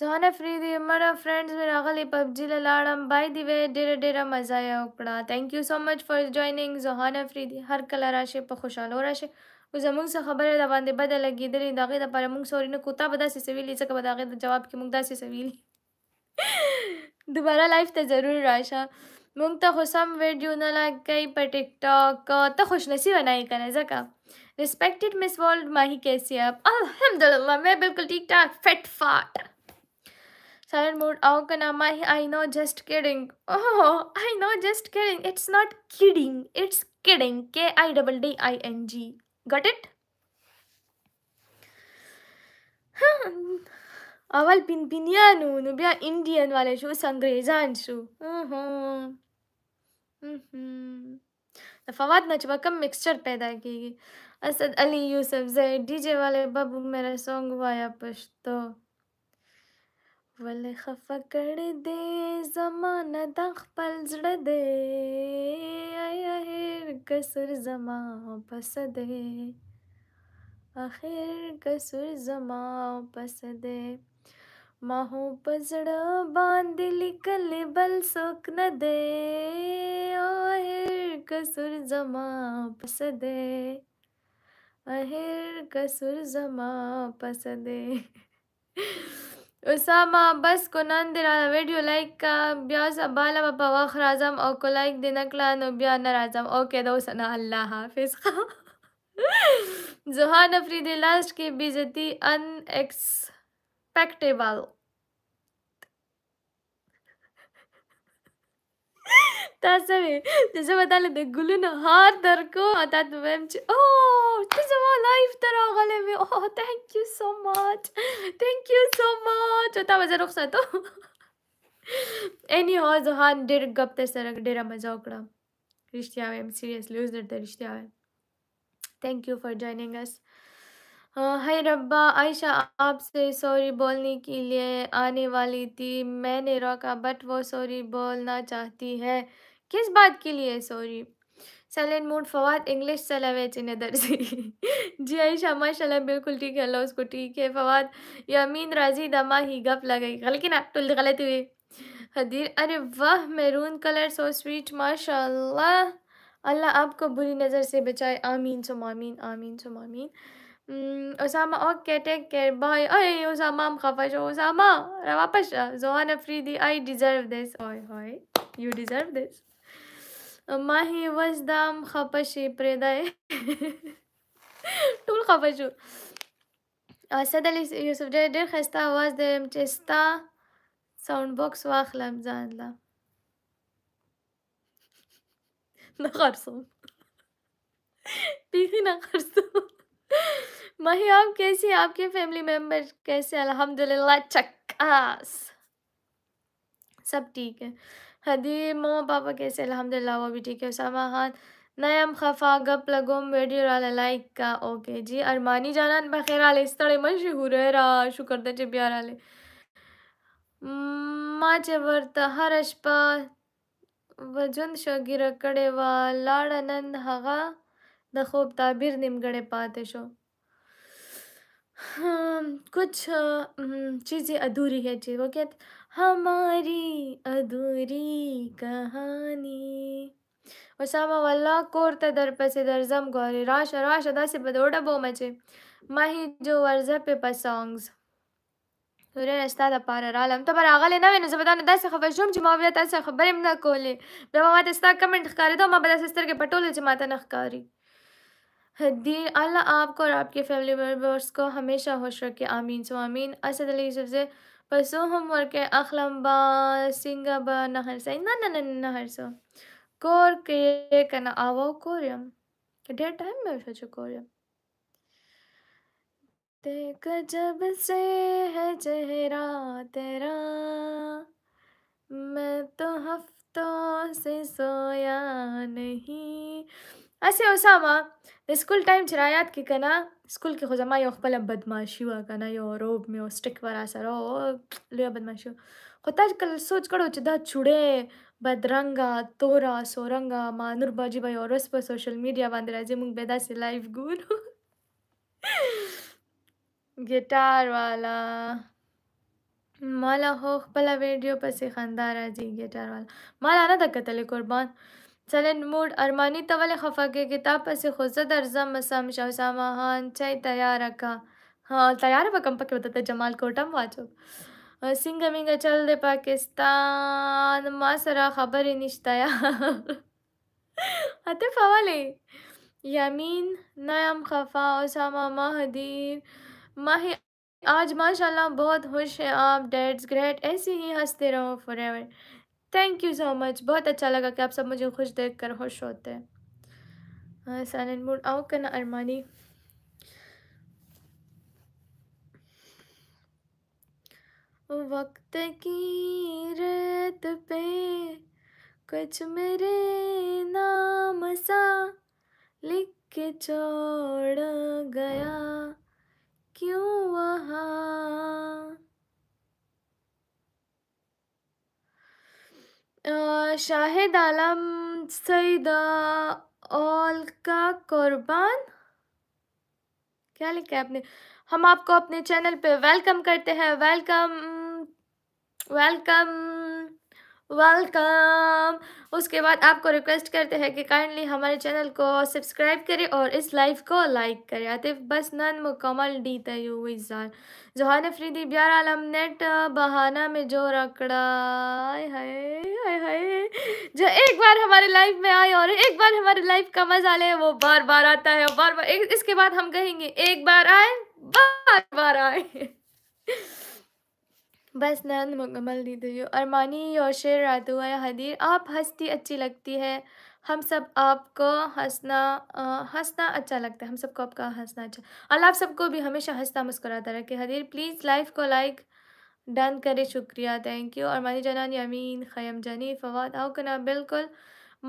जोहाना फ्रीदी हमारा फ्रेंड्स मेरा गली पबजी लाड़म बाई दी वे डेरा डेरा मजा आया उकड़ा thank you so much for joining Johan Afridi हर कला राशे पर खुशहाल हो राशे خو زموږ څه خبره را باندې بده لګېدلې د هغې دپاره موږ سوري نه کوتا به داسې څه ویلي ځکه به د هغې د جواب کې موږ داسې څه ویلي دوباره لایف ته ضرور راشه موږ ته خو سم ویډیو نه لګی په ټیک ټاک ته خوش نصیبه نه یې کنه ځکه ریسپیکټډ مس ورلڈ ماہی کیسی آپ الحمدللہ میں بالکل ٹھیک ٹھاک فٹ فاٹ silent mode او کنا ماہی I know just kidding oh I know just kidding it's not kidding it's kidding K I double D I N G Got it? اول بنبینیانو نو بیا انډین والی شو اوس انګریزان شو د فواد نه چې به کم مکسچر پیدا کېږي اسد علي یوسف زی ډی جے والی ببو میرا سونګ وایا پښتو ولې خفه کړې دې زمانه دا خپل زړه دې آیا هر کسر زما پس دې اخر کسر زما پس دې ما هو پزړه باندې لیکل بل څوک نه دې اخر کسر زما پس دې اخر کسر زما پس دې اسامه بس کنن دې رانه ویډیو لایک کا بیا سباله به په وخت راځم او که لایک دې نه کړه نو بیا نه راځم اوکې د اوس نه الله حافظ ځوان افریدي لاست کې بیزتی ان ایکسپیکټیبل तासवे जसं बतालें गुलून हार धरको आता तुवें आमचे ओ you so much thank you so much आतां म्हाजो रोखसा तो एनी हो जो हा डेर गप्प तर डेरा म्हाज्या वांगडा रिश्ते हांवें एम सिरियसली उजरता रिश्ते हांवें thank you for joining us hi रब्बा आयशा आपसे सॉरी बोलने के लिए आने वाली थी मैंने रोका बट वो सॉरी बोलना चाहती है किस बात के लिए sorry silent mode Fawad English चला वे चिन्ह दर्जी जी आई हाँ, शमा शलम बिल्कुल ठीक है अल्लाह उसको ठीक है फवाद यमीन राजी दमा ही गप लगाई गलती ना तुल गलत हुई हदीर अरे वाह मेहरून कलर सो स्वीट माशा अल्लाह आपको बुरी नज़र से बचाए आमीन मामीन आमीन आमीन मामीन Usama Osama okay take care bye ओए उसामा हम खफा शो उसामा वापस Johan Afridi I deserve this ओए होए यू डिज़र्व दिस माही वजदाम खपशी प्रेदाय ټول خفه شو اسد علي یوسف ډېر ډېر خسته आवाज د چستا ساوند باکس واخلم ځان لا نه خرصم بیخی نه خرصم माही आप कैसी आपके फैमिली मेंबर कैसे अल्हम्दुलिल्लाह चक्कास सब ठीक है هدی ماما پاپا कैसे अल्हम्दुलिल्लाह वो भी ठीक है उसामा खान नयम खफा गप लगोम वीडियो वाला लाइक का ओके जी अरमानी जाना बखेर आले इस तरह मशहूर है रा शुक्र दे प्यार आले माँ चवर्त हर अशपा वजन شوګیره کړې وا لاړ نن هغه د خوب تعبیر نیمګړې پاتې شو कुछ चीज़ें अधूरी है जी वो कहते हमारी अधूरी कहानी اسامه والله کور ته در پسې درځم ګورې راشه راشه داسې به دوډه بومه چې ماهي جو ورځه پې په سانګز وروره ستا دپاره رالم ته به راغلی نه وې نو زه به دا نه داسې خفه شوم چې ما بیا تاسې خبرې م نه کولې بیا به ماته ستا کمنټ ښکارېده او ما به داسې سترګې پټولې چې ماته نه ښکاري دین الله آپ کو اور آپ کے فیملی ممبرس کو ہمیشہ خوش رکھے آمین سو آمین اسد علی یوسف سے Pasuhum humorke akhlamba singaba nahar sai na na na nahar so. Kor kre kana awo koryam. Dear time में सोचो कोरियम देख जब से है चेहरा तेरा मैं तो हफ्तों से सोया नहीं هسې اسامه د سکول ټایم چې رایاد کې که نه سکول کې خو زما یو خپله بدماشي وه که نه یو روب مې و سټک به راسره لویه بدماشي وه خو تا کله سوچ کړو چې دا چوړی بدرنګه توره سورنګه مانور باجي به یو ورځ په سوشل میډیا باندې راځي موږ به داسې لایف ګورو ګیټار والا مالا خو خپله ویډیو پسې خندا راځي ګیټار والا مالا نه ده کتلې قربان چلن موډ ارمانی ته ولې خفه کېږي تا پسې خو زه درځم مسام شاه اسامه خان چای تیاره کا हाँ तैयार बकम पके बताते जमाल कोटम वाचो सिंग मिंग चल दे पाकिस्तान माँ सरा खबर ही निश्ताया अते फवाले यमीन नयम खफा ओसामा माहदीर माह आज माशाल्लाह बहुत खुश हैं आप डेट्स ग्रेट ऐसे ही हंसते रहो forever thank you so much बहुत अच्छा लगा कि आप सब मुझे खुश देख कर खुश होते हैं मूड हाँ, आओ करना अरमानी वक्त की रेत पे कुछ मेरे नाम सा लिख के छोड़ गया क्यों वहाँ शाहिद आलम सईद ऑल का कुर्बान क्या लिखा है आपने हम आपको अपने चैनल पे वेलकम करते हैं वेलकम वेलकम वेलकम उसके बाद आपको रिक्वेस्ट करते हैं कि काइंडली हमारे चैनल को सब्सक्राइब करें और इस लाइव को लाइक करें आतिफ बस नन मुकमल डी तयजार जहान फ्रीदी ब्यार आलम नेट बहाना में जो रकड़ा है जो एक बार हमारे लाइफ में आए और एक बार हमारे लाइफ का मजा ले वो बार बार आता है बार बार इसके बाद हम कहेंगे एक बार आए बार बार आए बस नंद मुकम्मल नहीं दियो अरमानी योशर रातुआ हदीर आप हंसती अच्छी लगती है हम सब आपको हंसना हंसना अच्छा लगता है हम सबको आपका हंसना अच्छा अल्लाह आप सबको भी हमेशा हंसता मुस्कुराता रखे हदीर प्लीज़ लाइफ को लाइक डन करें शुक्रिया थैंक यू अरमानी जनान यमीन खयम जनी फवाद आओ कना बिल्कुल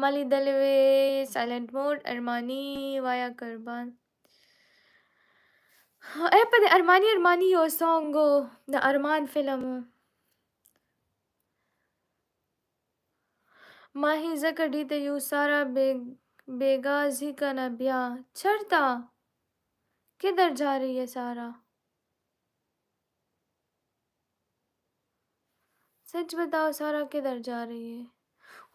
मलिदलवे साइलेंट मोड अरमानी वाया करबान अरे पर अरमानी अरमानी हो सॉन्ग हो द अरमान फिल्म हो माही जकड़ी ते यू सारा बेग बेगाज ही का नबिया चरता किधर जा रही है सारा सच बताओ सारा किधर जा रही है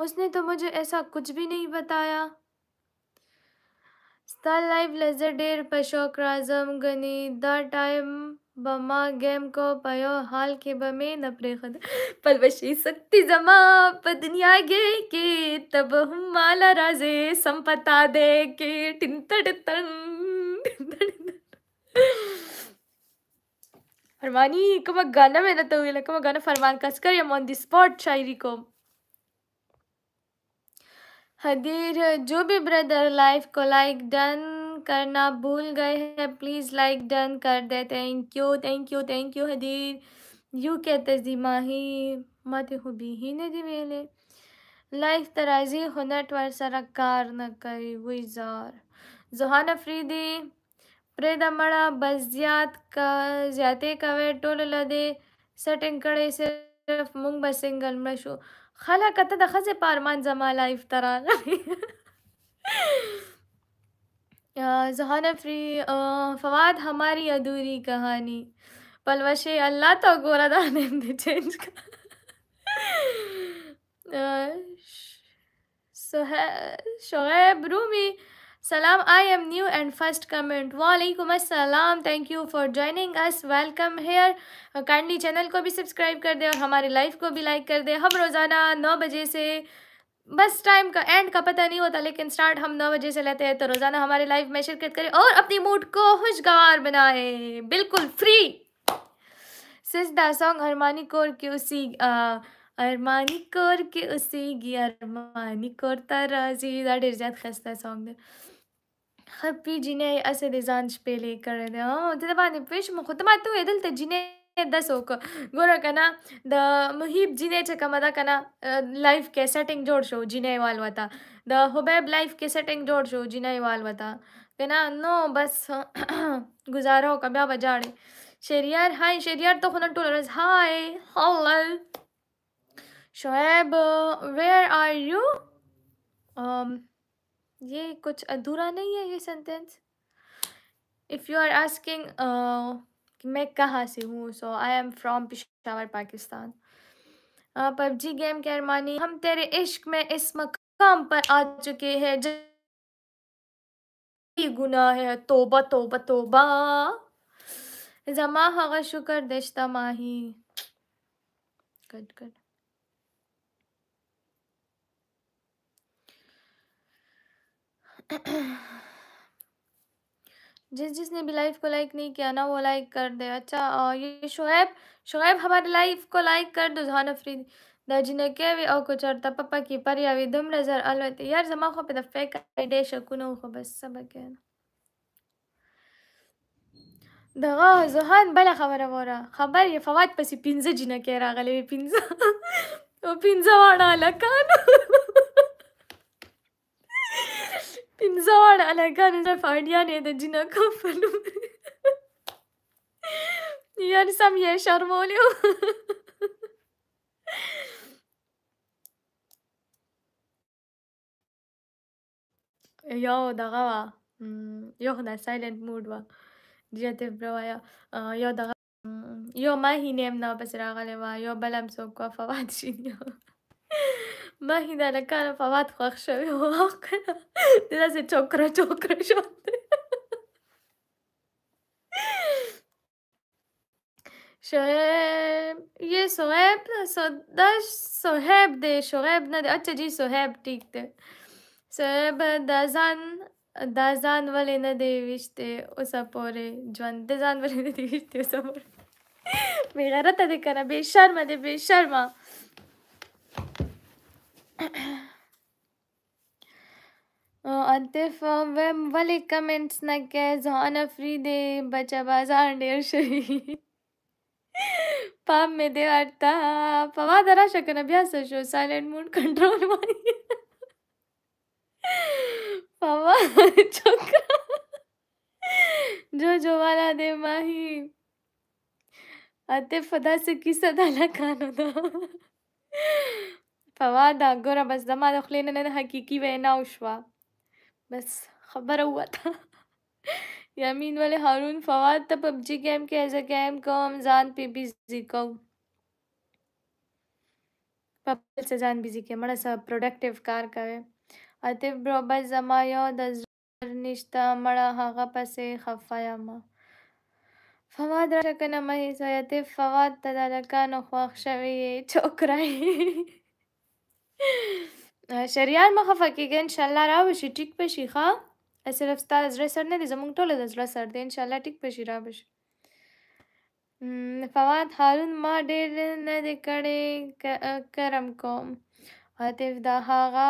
उसने तो मुझे ऐसा कुछ भी नहीं बताया लाइव लेजरडेर पशोक राजम गनी द टाइम बमा गेम को पयो हाल के बमे नपरे खुद पलवशी सत्ती जमा पदनिया गे के तब हम माला राजे संपता दे के टिंतड़ तन फरमानी कमा गाना में ना तो गाना फरमान कसकर या ऑन दी स्पॉट शायरी को हदीर जो भी ब्रदर लाइफ को लाइक डन करना भूल गए हैं प्लीज़ लाइक डन कर दे thank you thank you thank you Hadir you कहते दिमाही मत हुबी ही नहीं वेले लाइफ तराजी हुनर वर सरकार न करी गुजार जोहान अफरीदी प्रेद मड़ा बजियात का ज्याते कवे टोल लदे सटिंग कड़े सिर्फ मुंग बसिंगल मशू خلکه ته د ښځې په ارمان زما لایف ته راغلې زهانه فری فواد हमारी अधूरी कहानी पलवशे अल्लाह तो गोरा दाने ने चेंज कर شعیب رومی सलाम I am new and first comment वालेकुम अस्सलाम thank you for joining us welcome here kindly channel को भी सब्सक्राइब कर दे और हमारे लाइफ को भी लाइक कर दे हम रोज़ाना नौ बजे से बस टाइम का एंड का पता नहीं होता लेकिन स्टार्ट हम नौ बजे से लेते हैं तो रोज़ाना हमारे लाइफ में शिरकत करें और अपनी मूड को खुशगवार बनाए बिल्कुल free since the song Armani Kaur के उसी अरमानी कौर के उसी गी अरमानी कोर तराजी दैट इज दैट खस्ता सॉन्ग خه پی جنې اسې د ځان شپېلې کړې ده او ته باندې پېښ مخ ته ما ته وې دلته جنې دس وک ګوره کنه د محیب جینه چې کومه ده کنه لایف کې سیټینګ جوړ شو جینه وال وتا د حبیب لایف کې سیټینګ جوړ شو جینه وال وتا کنه نو بس گزاره وک بیا بجاړي شریار هاي شریار ته خونه ټول رز هاي هلو شعیب ویئر آر یو um ये कुछ अधूरा नहीं है ये sentence if you are asking मैं कहाँ से हूँ so I am from Peshawar Pakistan PUBG game के अरमानी हम तेरे इश्क में इस मकाम पर आ चुके हैं गुना है तोबा तोबा तोबा जमा हवा शुक्र दिश्ता माही गुड गुड जिस जिसने भी लाइव को लाइक नहीं किया ना वो लाइक कर दे अच्छा और ये शुएब शुएब हमारे लाइव को लाइक कर दो जहान अफरीदी دجنه کوي او کچرته پپا کې پر یوې دومره زر الوته یار زما خو په د فیک ایډیا شکونه خو بس سبا کې دغه زهان بل خبره وره خبر یې فواد پسې پنځه جنه کې راغلي پنځه او پنځه واړه لکان پنځه واړه هلکان رفاهیان یې د جینکو په نوم یعنې سم یې شرمولی و یو دغه وه یو خو دا سایلنټ موډ وه جیاتې برو وایه یو دغه یو ماهی نیم نه پسې راغلی وه یو بل هم څوک وفات شي ما هینا له کاره فواد خوښ شوی و او داسې چوکره چوکره شو شعیب یہ سہیب دش سہیب دے شعیب نہ دے اچھا جی سہیب ٹھیک دے سہیب دازان دازان والے نہ دے وشتے اوسا پورے جوان دازان والے نہ دے وشتے اوسا پورے بے غیرت دے کنا بے شرم دے بے شرم आतिफ वाले कमेंट्स ना कैजान अफरीदे बचाबाजार डेर शही पाप में दे वाटता पवा दरा शकन अभ्यास शो सायलेंट मूड कंट्रोल मारी पवा छोकरा जो जो वाला दे माही आतिफ अदा से किस अदा खानो दो فواده ګوره بس زما د خولې نه نن حقیقي وینا وشوه بس خبره ووته یمین ولې هارون فواد ته پبجی گیم کې ایز ا گیم کوم ځان پی بیزی کوم پبل سے ځان بیزی کې مړه سره پروډکټیو کار کوي اته برو بس زما یو د نشته مړه هغه پسې خفه یم فواد را کنه مې سایته فواد ته د لکانو خوښ شوی چوکرای شریان مخه فکېږه ان شاء الله راوشي ټیک به شي ښه صرف ستا د زړه سر نه دی زموږ ټوله د زړه سر دی ان شاء الله ټیک به شي را به شي فواد هارون ما ډېر نه دی کړی کرم کوم عاطف دا هغه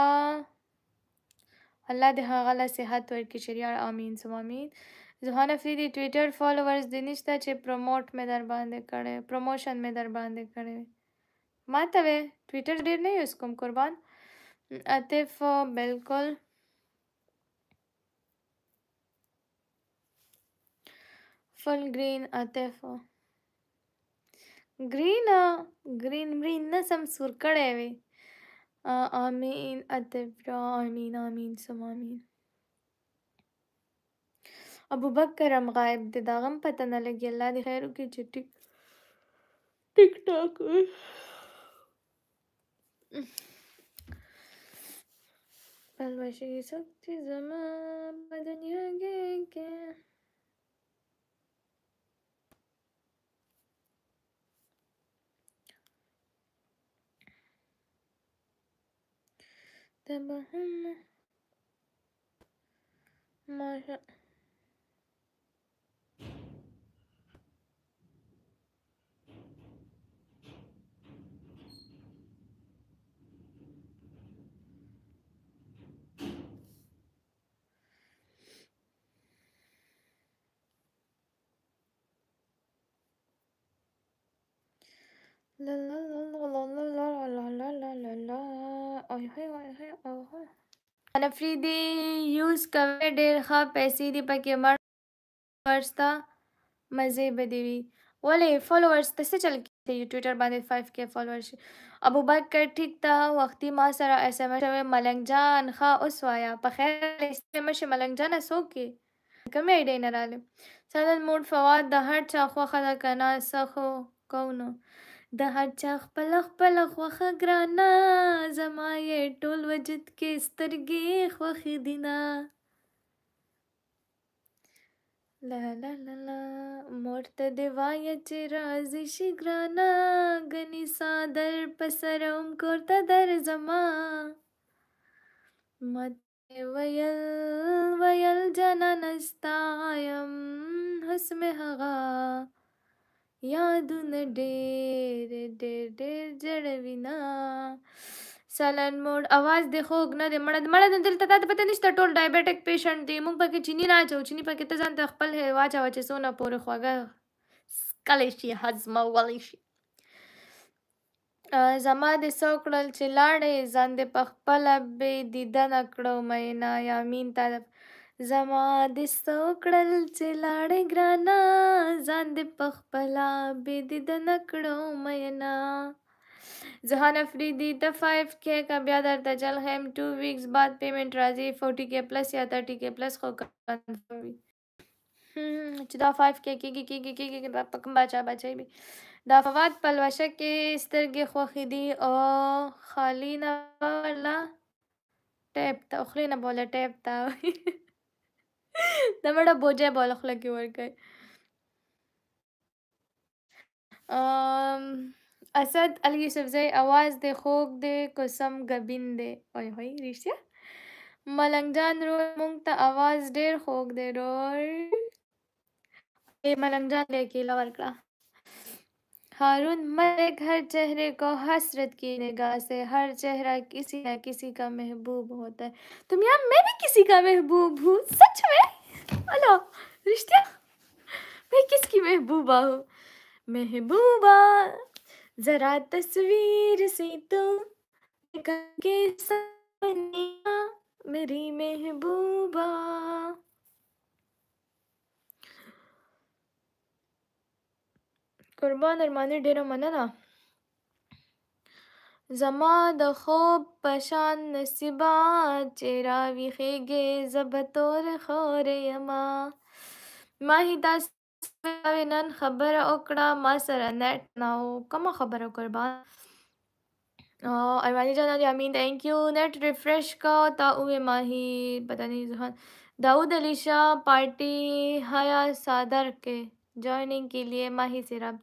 الله دې هغه له صحت ورکړي شریار امین سم امین زهان افریدي ټویټر فالوورز دې نشته چې پروموټ مې در باندې کړي پروموشن مې در باندې کړي ما ته وې ټویټر ډېر نه یوز کوم قربان عاطف بالکل فل گرین عاطف گرین گرین مرین نه سم سور کړی وې آمین عاطف را آمین آمین سم آمین ابو بکر هم غائب دی دا غم پته نه لګي الله دې خیر وکړي چې ټیک ټاک بل ماشي سكتي زمان بدنيا جيكي تبهم ما شاء La la la la la la la la la la la اوه اوه اوه انا فریدي یوز کوي ډېر ښه پیسې دي پکې مړ ورستا مزه به دی وي ولې فالوورز ته څه چل کې یو ټوئیټر باندې 5k فالوور شي ابو بکر ٹھیک تا وختي ما سره اس ام اس ملنګ جان ښه اوس وایا په خیر اسمه مشه ملنګ جان اسوکي کوم ایډیا نه رااله سالن موډ فواد د هر چا خوخه ده کنه سخو کو نو د هر چا خپل خپل خوخه ګرانا زما یې ټول وجد کې سترګې خوخې دینا لا لا لا لا مور ته دی وایه چې راځي شي ګرانا غني سادر په سره هم کور ته درځما مته ویل ویل جنا نستایم حسمه هغه یادونه ډېر ډېر ډېر جړوي نه سالن موډ اواز د خوږ نه دی مړه مړه د دلته تاته پته نشته ټول ډایبټک پیشنټ دی موږ پکې چینی نه اچو چینی پکې ته ځان ته خپل واچوه چې څونه پورې خواږه سکلی شي هضمولی شي زما د سو کړل چې لاړې ځان د پخپله بې دیدنه کړو مینا یا مین تا زما د سوکړل چې لاړې ګرانا ځان دې پخپلا بې دید نکړو مینا زہان افریدی دا فائیو کے کا بیاد ارتجل ہیم ٹو ویکس بعد پیمنٹ راضی فورٹی کے پلس یا تھرٹی کے پلس خو کنفرم چې دا 5 کې کې کې کې کې کې پکم بچا بچي بي دا فواد پلوشه کې سترګې خوخې دي او خالی نه ولا ټیپ ته خلی نه بوله ټیپ ته دا بڑا بوجھ ہے بالا خلا کې ورکړ اسد علي یوسفزی اواز دی خوږ دی قسم غبین دی وای وای ریشیا ملنګ جان رو مونږ ته اواز ډیر خوږ دی ډور اے ملنګ جان لیکي لور کړه हारून मर घर चेहरे को हसरत की निगाह से हर चेहरा किसी न किसी का महबूब होता है तुम यार मैं भी किसी का महबूब हूँ सच में अलो रिश्ते मैं किसकी महबूबा हूँ महबूबा जरा तस्वीर से तुम तो, के मेरी महबूबा قربان ارماني ډیره مننه زما د خوب پشان نصیبا چې راویښېږې زه به تور خورې یما ما هی داسې نن خبره وکړه ما سره نیټ نه و کومه خبره قربان ارمانی جان یامین تھینک یو نیٹ ریفریش کا تاؤ ماہی پتہ نہیں ذہن داؤد علی شاہ پارٹی حیا صادر کے جوائننگ کے لیے ماہی سے ربط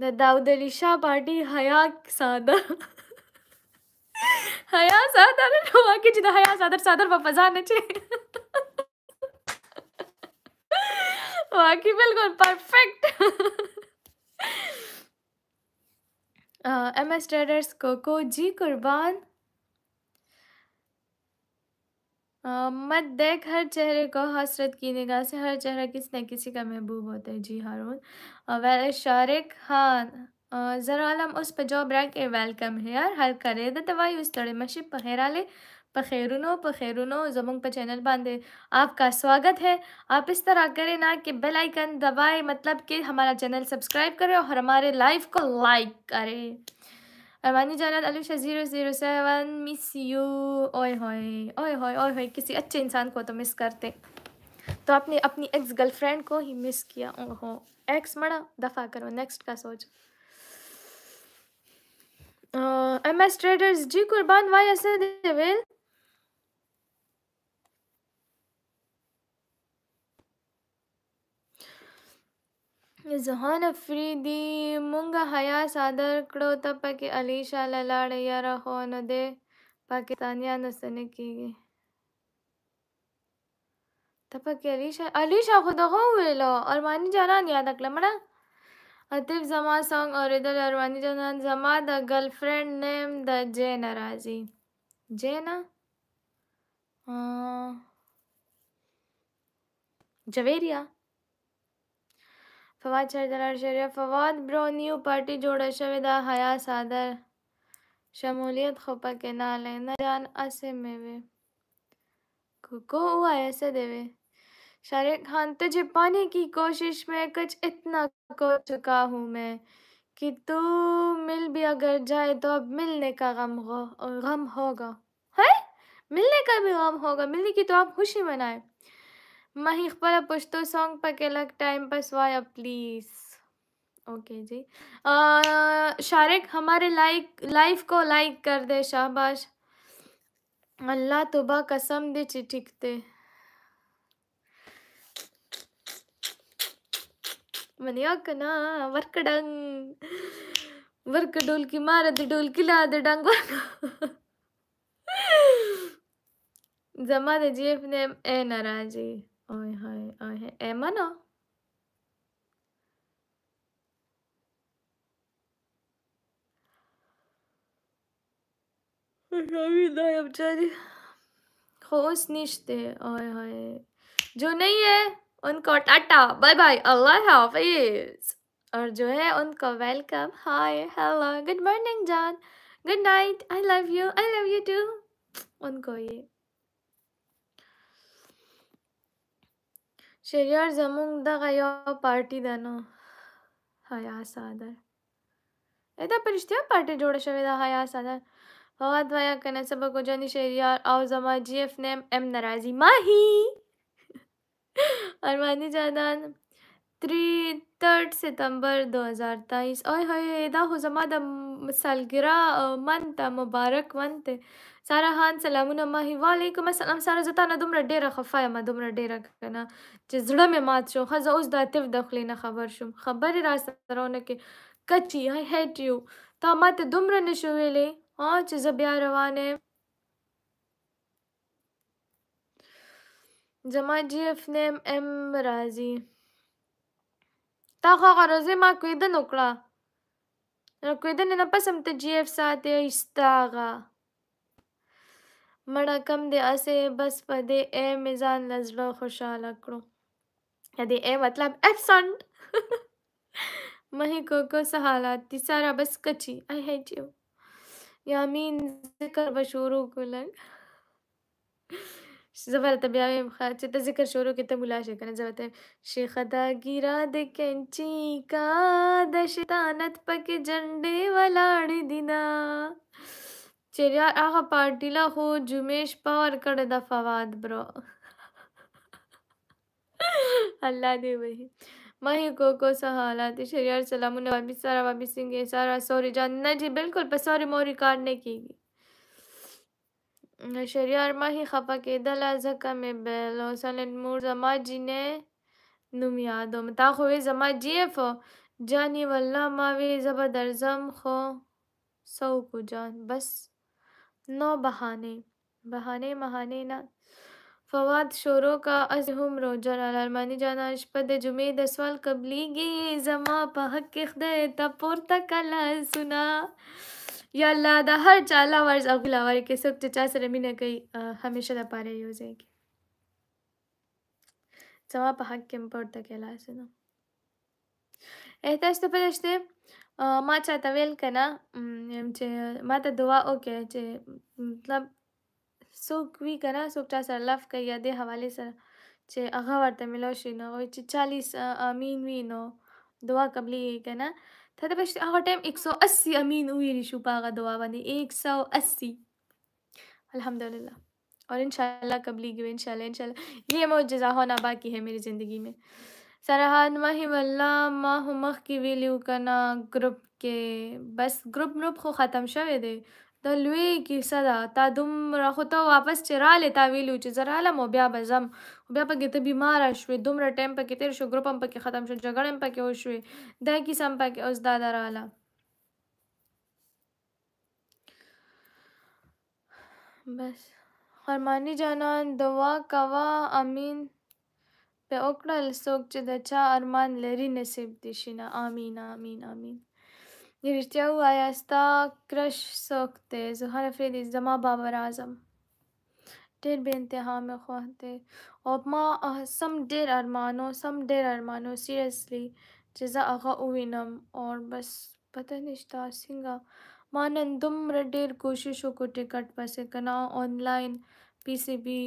da Davudeli Shah party Haya Sadar. Haya Sadar and Waki to the Haya Sadar Sadar Papazanachi. Waki will go perfect. M S traders कोको जी कुर्बान मत देख हर चेहरे को हसरत की निगाह से हर चेहरा किसी न किसी का महबूब होता है जी हारून वेल शारिक हाँ ज़रालम उस ब्रैक के वेलकम यार हर करे दवाई उस तड़े मशी ले पखेरुनो पखेरुनो जमुंग पर चैनल बांधे आपका स्वागत है आप इस तरह करें ना कि बेल आइकन दबाए मतलब कि हमारा चैनल सब्सक्राइब करें और हमारे लाइव को लाइक करें अरमानी जानात अलुशा zero zero seven miss you ओए होए ओए होए ओए होए किसी अच्छे इंसान को तो मिस करते तो आपने अपनी एक्स गर्लफ्रेंड को ही मिस किया ओहो एक्स मड़ा दफ़ा करो नेक्स्ट का सोच एम एस ट्रेडर्स जी कुर्बान वाई एस एल ذهان افریدي مونږه حیا صادر کړو ته پکې علي شاه له لاړې یاره خو نه دی پاکستانیانو څه نه کېږي ته پکې علي شاه علي شاه خو دغه وویلو ارماني جانان یاده کړه مړه عطف زما سانګ اورېدل ارماني جانان زما د ګرلفرینډ نیم د جینا راځي جینا جویریا फवाद शरदार Sharif Fawad bro new party जोड़ा शविदा हया सादर शमूलियत खोपा के नाले न जान असे मेवे को हुआ ऐसे देवे शारिक खान तुझे तो पाने की कोशिश में कुछ इतना को चुका हूँ मैं कि तू मिल भी अगर जाए तो अब मिलने का गम हो गम होगा है मिलने का भी गम होगा मिलने की तो आप खुशी मनाए مہی خپل پښتو سونګ پکې لګ ټایم پس وایا پلیز ओके जी शारिक हमारे लाइक लाइफ को लाइक कर दे शाहबाज अल्लाह तुबा कसम दे चिटिकते ಮನೆಯಾಕನಾ ವರ್ಕ್ ಡಂಗ್ ವರ್ಕ್ ಡೋಲ್ಕಿ ಮಾರದು ಡೋಲ್ಕಿಲ ಅದು ಡಂಗ್ ವರ್ಕ್ ಜಮಾದ ಜೀಪ್ನೆ ಏ ನರಾಜಿ Oi, hi, oi, hi. Emma na? होश निश्ते ओए होए जो नहीं है उनको टाटा बाय बाय अल्लाह हाफिज और जो है उनको welcome hi hello good morning जान good night I love you I love you too उनको ये شهریار زموږ دغه یو پارټي ده نو حیا ساده ا دا په رښتیا پارټي جوړه شوې ده حیا ساده هوا دوایا کنه سبا کو جانی شهریار او زما جی اف نیم ام ناراضی ماهی ارمانی جانان تری تھرڈ ستمبر دو ہزار تیئیس اوئے ہوئے دا ہو زما د سالگرہ من ته مبارک من ته سارا خان سلامونه ماهي وعلیکم السلام سارا زه تانه دومره ډیره خفه یم دومره ډیره کنه چې زړه مې مات شو ښه زه اوس د عاطف د خولې نه خبر شوم خبرې را سره ونه کې کچي آی هیټ یو تا ماته دومره نه شو ویلې ها چې زه بیا روانه یم زما جی اف نیم ام رازی تا خو هغه روزې ما کویدن وکړه نو کویدنې نه پس هم ته جی اف ساعت یې ایستاغه مړه کم دی اسې بس په دې ای مې ځان له زړه خوشحاله کړو د ای مطلب ایبسنټ مہی کوکو سہالات تی سارا بس کچی آئی ہے جیو یامین ذکر به شروع کو لگ زبر ته بیا ویم ښه چې ته ذکر شروع کې ته ملا شي که نه زه ورته شیخ دا ګیرا د کینچي کا د شیطانت پکې جنډې ولاړې دي نه چې یار هغه پارټي له خو جمعې شپه ورکړې ده فواد برو الله دې وهي ماهی کوکو څه حالات شریار سلامونه بابي سارا بابي سنگ سارا سوري جان نه جی بالکل په سوري موري کار نه کیږي شریار ماهی خفه کېدل ځکه مې بل حسین مور زما جی نه نوم یادوم تا خو وې زما جی اف جانی والله ما وې زبر درزم خو سو کو جان بس نو بهانه بهانه مهانه نه فواد شورو کا از هم رو جلال ارمانی جانا شپه د جمعې د سوال قبليږي زما په حق کې خدای ته پورته کله سنا یا الله دا هر چا الله ورز او ګلا ور کې څوک چې چا سره مینه کوي همیشه د پاره یو ځای کې زما په حق کې پورته کله سنا احتیاج ته پدشته માચા તવેલ કના એમ છે માતા દુઆ ઓકે છે મતલબ સુખવી કના સુખચા સરલાફ કૈયા દે હવાલે સર છે અઘા વાર્તા મિલોશીનો હોય છે ચાલીસ અમીનવીનો દુઆ કબલી કના થતા પછી આવા ટાઈમ એકસો અસી અમીન ઉઈરી છું પાગા દુઆ બની એકસો અસી अलहमदिल्ला और इन कब ली गई इन ये मुझजा होना बाकी है मेरी ज़िंदगी में سرحد مهم الله ما هم مخکې ویلیو کنه ګروپ کې بس ګروپ نوب خو ختم شوی دی د لوی کیسه ده تا دومره خو ته واپس چې رالی تا ویلو چې زه رالم او بیا به ځم بیا پکې ته بیماره شوې دومره ټایم پکې تیر شو ګروپ هم پکې ختم شو جګړه هم پکې وشوې دا کیسه هم پکې اوس دا ده راله بس خرمانی جانان دوا کوا امین به وکړل څوک چې د چا ارمان لري نصیب دې شینه امین امین امین رښتیا ووایه ستا کرش څوک دی زهر افریدي زما بابر اعظم ډېر بې انتها مې خوښ دی او ما سم ډېر ارمانو سم ډېر ارمانو سیریسلی چې زه هغه ووینم اور بس پته نشته څنګه ما نن دومره ډېر کوشش وکړو ټکټ پسې که نه آنلاین پی سی بي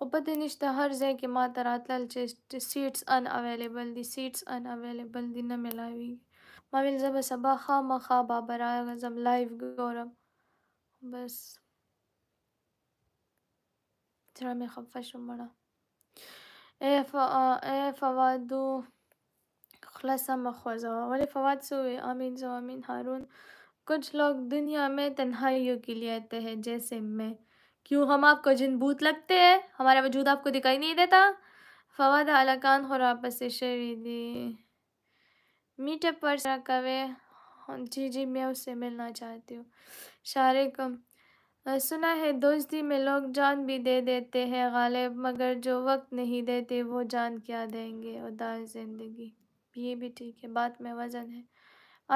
خو بده نشته هر ځای کې ما ته راتلل چې سیټس ان اویلیبل دي سیټس ان اویلیبل دي نه ملاویږي ما ویل زه به سبا خامخا بابا راغځم لایف ګورم بس زړه مې خفه شو مړه ای, ف... ای فوادو خلاصه مه خوځوه ولې فواد څه ووایي امین زو امین هارون کچھ لوگ دنیا میں تنہائیوں کے لیے آتے ہیں جیسے میں क्यों हम आपको जिनबूत लगते हैं हमारा वजूद आपको दिखाई नहीं देता फवाद अलाकान और आपस शरीदी मीठे पर कवे जी जी मैं उससे मिलना चाहती हूँ शारे सुना है दोस्ती में लोग जान भी दे देते हैं गालिब मगर जो वक्त नहीं देते वो जान क्या देंगे उदास ज़िंदगी ये भी ठीक है बात में वज़न है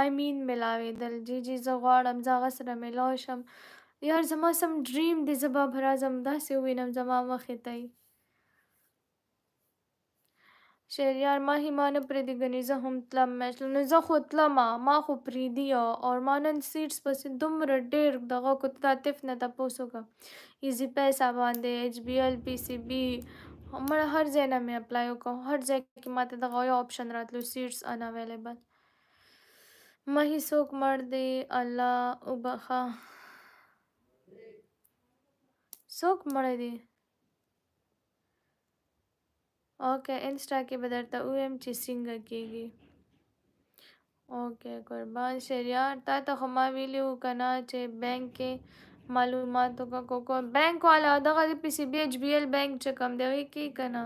आई मीन मिलावे दल जी जी जगवाड़ गसर में लोशम یار زما سم ډریم دی زه به به راځم داسې ووینم زما مخې ته یې شهریار ما هیما نه پرېږدي ګنې زه هم تلم میچ نو زه خو تلمه ما خو پرېږدي او ما نن سیټس پسې دومره ډېر دغه کو ته د عاطف نه تپوس وکړه ایزي پیسه باندې ایچ بي ایل پي سي بي مړه هر ځای نه مې اپلای وکړ هر ځای کې ماته دغه یو آپشن راتلو سیټس ان اویلیبل ما هیڅوک مړ دی الله وبخه څوک مړی دی اوکې انسټا کې به درته ووایم چې څنګه کیږي اوکې قربان شر یار تا ته خو ما ویلي وو که نه چې بینک کې معلوماتو کا کوکو بینک والا دغه د پی سی بی ایچ بی ایل بینک چې کوم دی هغې کې که نه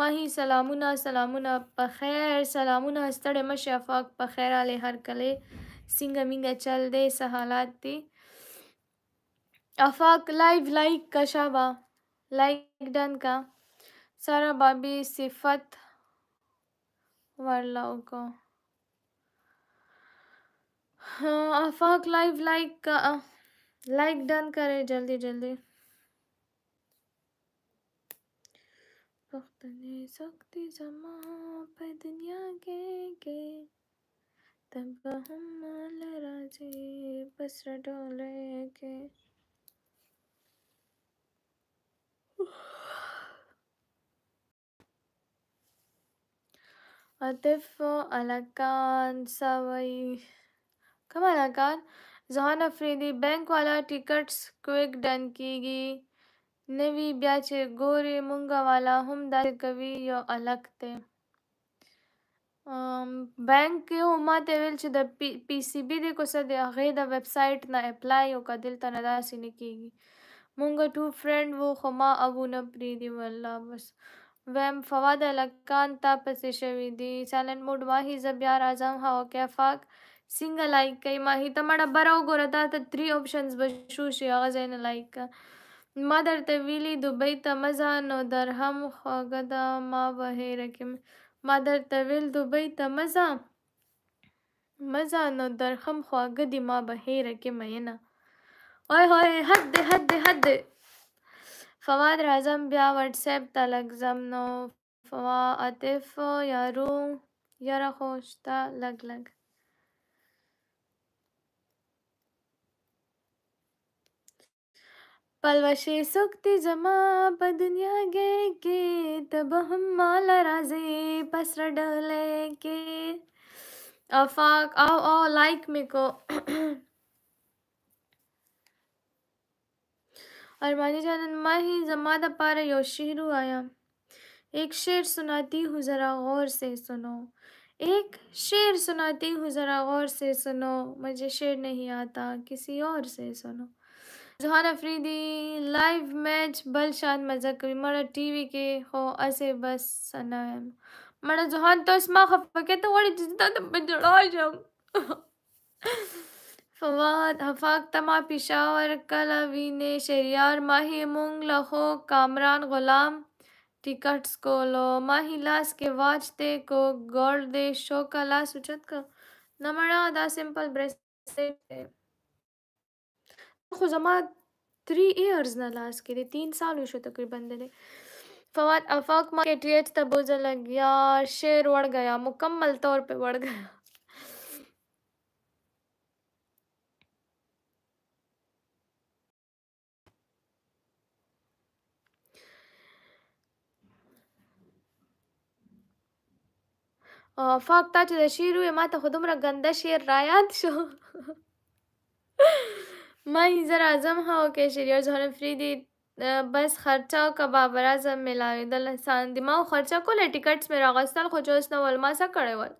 ماهي سلامونه سلامونه په خیر سلامونه ستړی مشه افاق په خیر آلی هر کلی څنګه مینګه چل دی څه حالات دی अफाक लाइव लाइक कशाबा लाइक डन का सारा बाबी सिफत वालाओं को हाँ अफाक लाइव लाइक का लाइक डन करे जल्दी जल्दी वक्त ने सख्ती जमा पे दुनिया के के तब हम माल राजे बस डोले के أطف الاکان سوئی کم الاکان زهان افریدي بینک والا ټیکټس کویک ډن کیږي نوی بیا چې ګوري مونږه والا هم داسې کوي یو الک دی بینک کې هم ماته ویل چې د پی سی بي دی کوڅه د هغې د ویبسایټ نه اپلای وکړه دلته نه داسې نه کیږي مونږه ټو فرند وو خو ما ابونه پریدي والله بس ویم فواد الکان تا پسې شوي دي سالن موډ ماهي زه بیا راځم هاو کیفاک څنګه لایک کوي ماهي ته مړه بره وګوره تا ته درې آپشنز به شو شي هغه ځای نه لایک که ما درته ویلي دوبۍ ته مه ځه نو درهم خوږه ده ما به هېره کړم ما درته ویل دوبۍ ته مه ځه مه ځه نو درهم خواږه دي ما به هېره کړم ینه وای وای حد دی حد دی حد دی فواد راځم بیا واتساپ ته لږ ځم نو فوا عاطف یارو یاره خو شته لږ لږ پلوشې سوکتی زما په دنیا کې کې تب هم مال راځي پس رډلې کې افاق او او لایک میکو अरमानी जानन माही जमाद पारा यो शेरू आया एक शेर सुनाती हूँ ज़रा गौर से सुनो एक शेर सुनाती हूँ ज़रा गौर से सुनो मुझे शेर नहीं आता किसी और से सुनो जहान अफरीदी लाइव मैच बलशान मरा टी टीवी के हो असे बस सना मरा जहान तो इसमा खफा के तो बड़ी जिंदा तो जड़ा जाऊँ फवाद हफाक तमा पिशावर कलवीने शरियार माही मुंग लहो कामरान गुलाम टिकट्स को लो माही लास के वाजते को गोल दे शो कला सुचत का नमड़ा दा सिंपल ब्रेसलेट खुजमा थ्री इयर्स ना लास के लिए तीन साल हुए तकरीबन दे फवाद अफाक मा के टी एच लग यार शेर उड़ गया मुकम्मल तौर पे वड़ गया فاک تا چې د شعر وې ما ته خو دومره ګنده شعر رایاد شو من اینجا رازم ها که شریار جهان فریدی بس خرچه که بابر ازم ملاویدل ساندی ما خرچه کله ټیکټس مې راغستل خو چوس نه ول ما څه کړی ول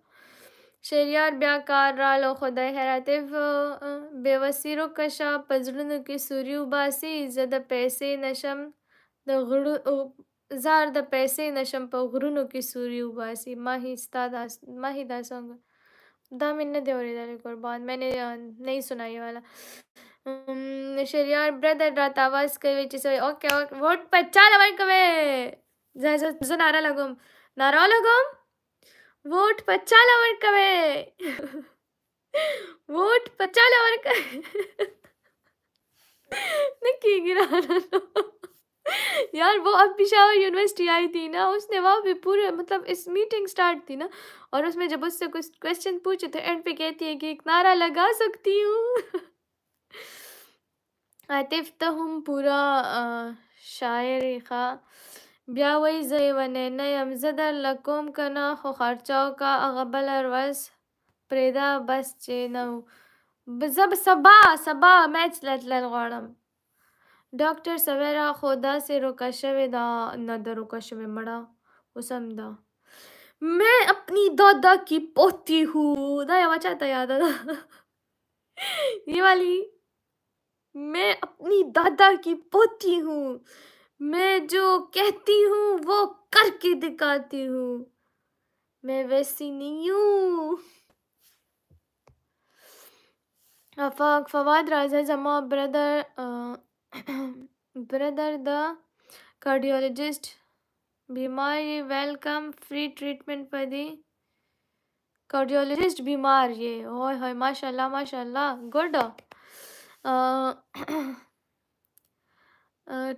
شریار بیا کار رالو خدای حیراتف بېوسیرو کشه په زړونو کې سوري وباسي زه د پیسې نشم د غړو زار د پیسې نشم په غرونو کې سوري وباسي ماهی ستا دا ماهی دا سانګ دا مې نه دی اورېدلی قربان مې نه سنا یې والا شریار برادر رات आवाज کوي چې سوي اوکے اوکے ووټ په چاله ورکوي زه زه نارا لګوم نارا لګوم ووټ په چاله ورکوي ووټ په چاله ورکوي نه کیږي رانه यार वो अब पिशावर यूनिवर्सिटी आई थी ना उसने वहाँ पे पूरे मतलब इस मीटिंग स्टार्ट थी ना और उसमें जब उससे कुछ क्वेश्चन पूछे तो एंड पे कहती है कि एक नारा लगा सकती हूँ आतिफ तो हम पूरा शायर खा بیا وی زیونه نه یم زه در لکوم که نه خو خرچه وکړه هغه بله ورځ پرېږده بس چې نه زه به سبا سبا میچ لتلل غواړم ಡಾಕ್ಟರ್ ಸವೆರ ಹೋದ ಸಿರೋ ಕಶವೆದ ನದರು ಕಶವೆ मड़ा उसमदा मैं अपनी दादा की पोती हूँ वाचा बचा दया दादा ये वाली मैं अपनी दादा की पोती हूँ मैं जो कहती हूँ वो करके दिखाती हूँ मैं वैसी नहीं हूँ अफाक फवाद राजा जमा ब्रदर आ, ब्रदर the cardiologist बीमार welcome free treatment for the cardiologist बीमार ये ओए होए माशा माशाल्लाह good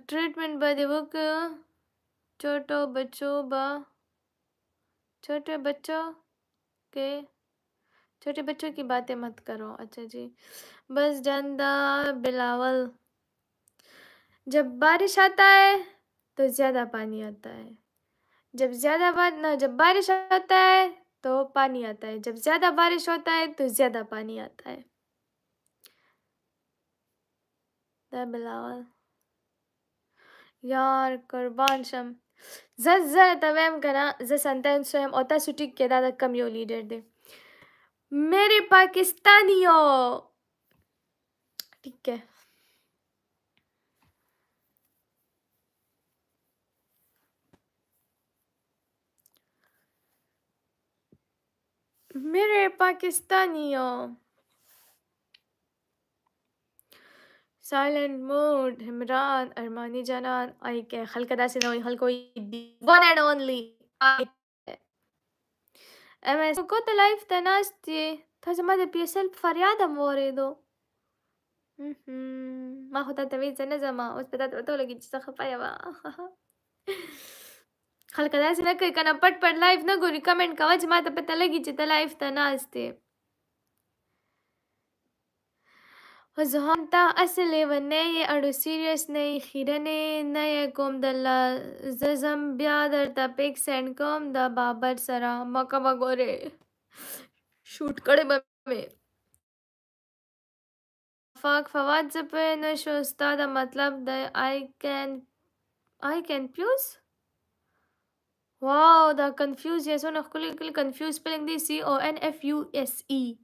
treatment by the book छोटो बच्चों बा छोटे बच्चों के छोटे बच्चों की बातें मत करो अच्छा जी बस डन द बिलावल जब बारिश आता है तो ज़्यादा पानी आता है जब ज़्यादा ना जब बारिश आता है तो पानी आता है जब ज़्यादा बारिश होता है तो ज़्यादा पानी आता है बिलावल यार कुर्बान शम जस जर कना ज संतन स्वयं ओता सुटी के दादा कम यो लीडर दे मेरे पाकिस्तानियों ठीक है मेरे पाकिस्तानियों साइलेंट मूड इमरान अरमानी जनान आई के हल्का नई हल कोई one and only M S को तो लाइफ तनास्ती था जमा दे पीएसएल फरियाद हम दो होता तवीज मोरेदो जमा उस تنتمي तो लगी عطولة جديدة वाह خلک داسې نه کوي کنه پټ پټ لایف نه ګوري کمنټ کوه چې ما ته پته لګي چې ته لایف ته ناست یې زه هم تا اصل لیونی یې اړو سیریس نه یې خیرنې نه یې کوم د زه ځم بیا درته پیک سینډ کوم د بابر سره مکه به ګورې شوټ کړې به مې فاک فواد زه پوه نه شو ستا د مطلب د آی کین آی کین پیوز Wow, the confused. Yes, one of confused spelling the C O N F U S E.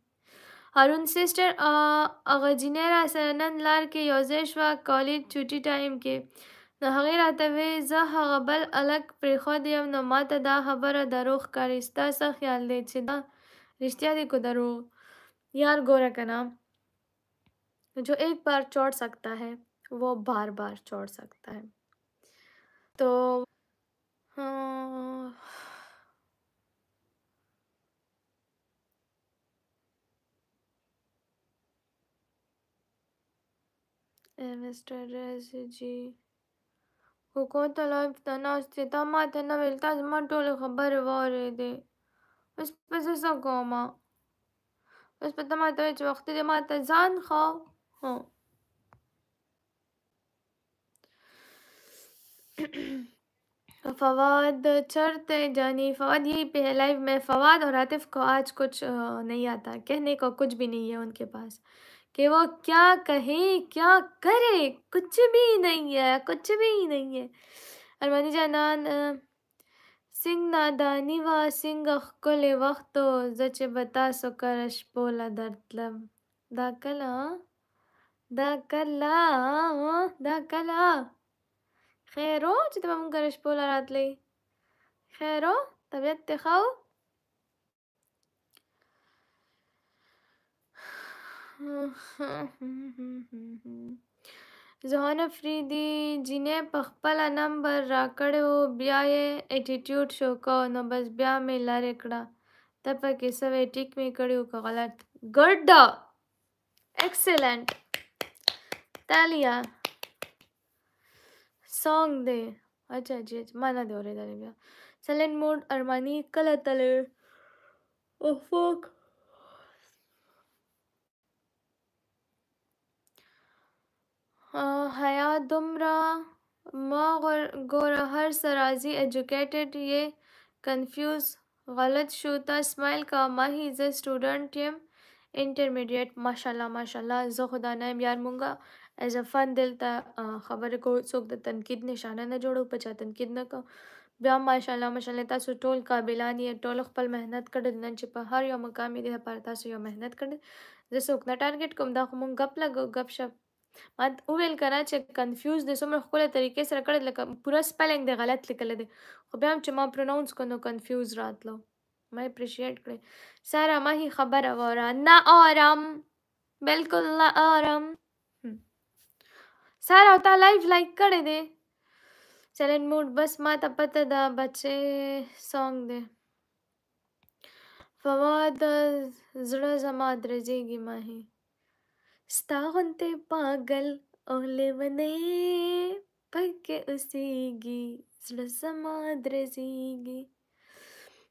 Harun sister, aga jinera saranan lar ke yozeshwa college duty time ke. نو هغې راته وې زه هغه بل الک پرېښود یم نو ماته دا خبره دروغ ښکاري ستا څه خیال دی چې دا رښتیا دی کو دروغ یار ګوره که نه जो एक बार चौड़ सकता है वो बार बार चौड़ सकता है तो हाँ जी kokootele tänast ja tamatena veel tasmatuluga põrvuoridi. mis ma siis nagu oma? mis ma tamata veits vaata temata saan ka? Mm-hmm. Fawad चढ़ते जानी फवाद यही पे है लाइव में फवाद और आतिफ को आज कुछ नहीं आता कहने को कुछ भी नहीं है उनके पास कि वो क्या कहे क्या करे कुछ भी नहीं है कुछ भी नहीं है अरमानी जानान सिंह नादानी वाह सिंह अखकुल वक्त जचे बता सुकर बोला दर्तलब दाकला दाकला दाकला خیرو چې ته به مونږ کره شپوله راتلې خیرو طبیعت دې ښه زهان افریدي جینې په خپله نمبر راکړی و بیا یې ایټیټیوډ شو کو نو بس بیا مې لرې کړه ته پکې سوی ټیک مې کړی و که غلط ګډ excellent Talia song there. अच्छा जी माना दे रहे दाने भैया सैलेंट मोड अरमानी कलर तलर ओ फोक हया दुमरा म गोरहर सराजी एजुकेटेड ये कंफ्यूज गलत शूता स्माइल का Mahi is a student am intermediate माशाल्लाह माशाल्लाह जो खुदा नाम यार मुंगा ایز ا فن دلته خبرې کو څوک د تنقید نشانه نه جوړو په چا تنقید نه کو بیا ماشاءالله ماشاءالله تاسو ټول قابلان یې ټول خپل مهنت کړل نن چې په هر یو مقام یې لپاره تاسو یو مهنت کړل زه څوک نه ټارګټ کوم دا خو مونږ ګپ لګو ګپ شپ ما وویل کنه چې کنفیوز د څومره ښکلې طریقې سره کړی لکه پوره سپیلنګ دی غلط لیکلی دی خو بیا هم چې ما پروناونس کړو نو کنفیوز راتلو ما اپریشیټ کړی سره ما هی خبره واورا نه اورم بالکل نه اورم سره او تا لایف لایک کړی دی سیلنت موډ بس ما ته پته ده بچې سانګ دی فواد زړه زما درځېږي ماهي ستا غوندې پاگل او لیونې پکې اوسېږي زړه زما درځېږي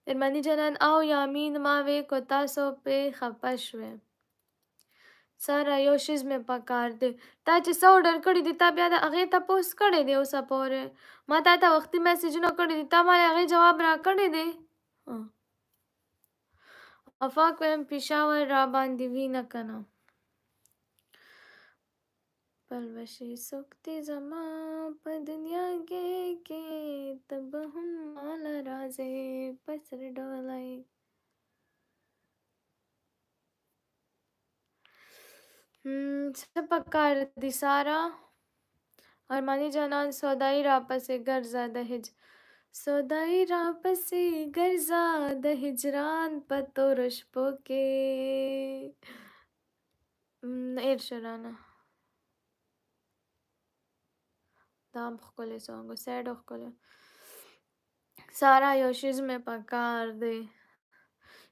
ارماني جنان او یامین ما وې کو تاسو پې خفه شوې سره یو شیز مې پکار دی تا چې څه اوډر کړي دي تا بیا د هغې تپوس کړی دی اوسه پورې ما تا ته وختي میسیجونه کړي دي تا ما هغې جواب راکړی دی افاق ویم پېښور راباندې وینه کنه پلوشې سوکتی زما په دنیا کې کې تب هم مال رازې په سر ډولی څه پکار دي ساره ارماني جانان سودای را پسې ګرځا د هج سودای را پسې ګرځا د هجران په تور شپو کې ایر شرانه دام ښکلی سانګو سیډ ښکلی ساره یو شیز مې پکار دی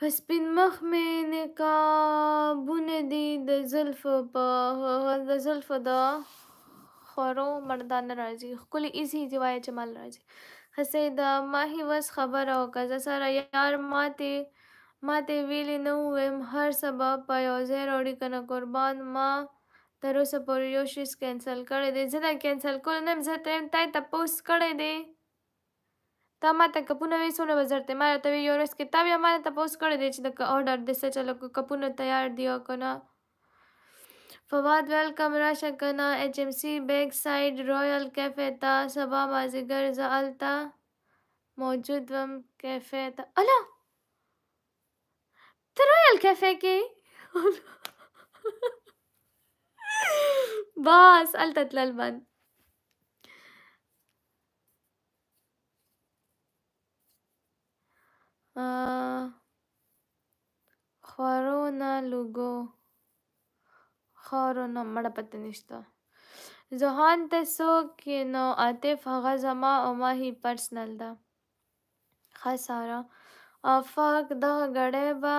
په سپین مخ مې نقابونه دي د زلفو په د زلفو د خورو مردانه راځي ښکلي ایزي جوای جمال راځي هسې د ماهي وس خبره وکړه زه سره یار ماتې ماته ویلې نه ویم هر سبا په یو ځای راوړي کنه قربان ما تر اوسه پورې یو شیز کینسل کړی دی زه دا کینسل کول نه یم زه ته تپوس کړی دی તમારે કપૂનો વેસોને બજાર મારા તવે યોરસ કે તાવે અમારે તા Fawad welcome H M C back side royal cafe ता सबा माजिगर मौजूद वम कैफे ता रॉयल कैफे के बस अलतत बंद خورونه لوګو خورونه مړه پته نشته ذهان ته څوک نو عاطف هغه زما او ما هی پرسنل ده ښه ساره افاق دغه ګړی به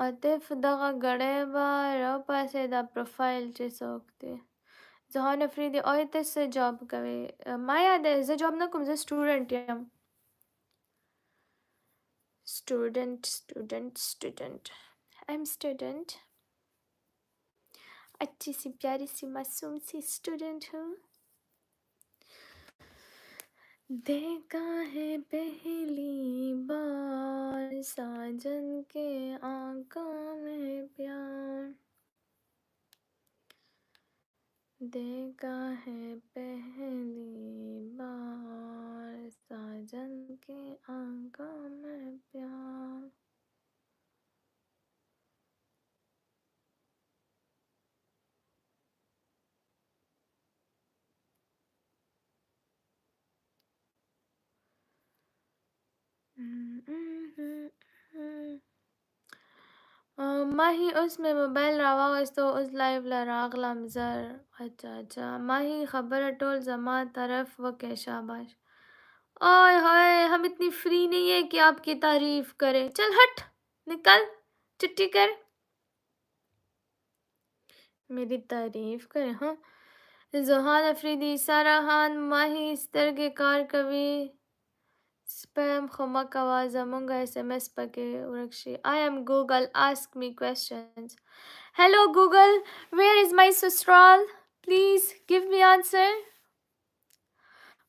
عاطف دغه ګړی به راپسې دا پروفایل چې څوک دی जहान अफरीदी और इतने से जॉब करे माया दे इसे जॉब ना कुम्बे स्टूडेंट या हम student student student I am student अच्छी सी प्यारी सी मासूम सी स्टूडेंट हूँ देखा है पहली बार साजन के आंखों में प्यार देखा है पहली बार साजन के आंखों में प्यार mm-hmm. mm-hmm. آه، ما मोबाइल اسم तो उस लाइव للعقل أمزار अच्छा, अच्छा। माही खबर टोल ज़मा तरफ व कैशा बाश। ओए होए हम इतनी फ्री नहीं है कि आपकी तारीफ करें। चल हट, निकल, चिट्ठी कर। मेरी तारीफ करें हाँ। जोहान अफरीदी, सारा खान, माही इस तरह के कार कवि spam خو مه کوه زموږ اس ام اس پکې ورک شي I am Google ask me questions Hello Google where is my سسرال please give me answer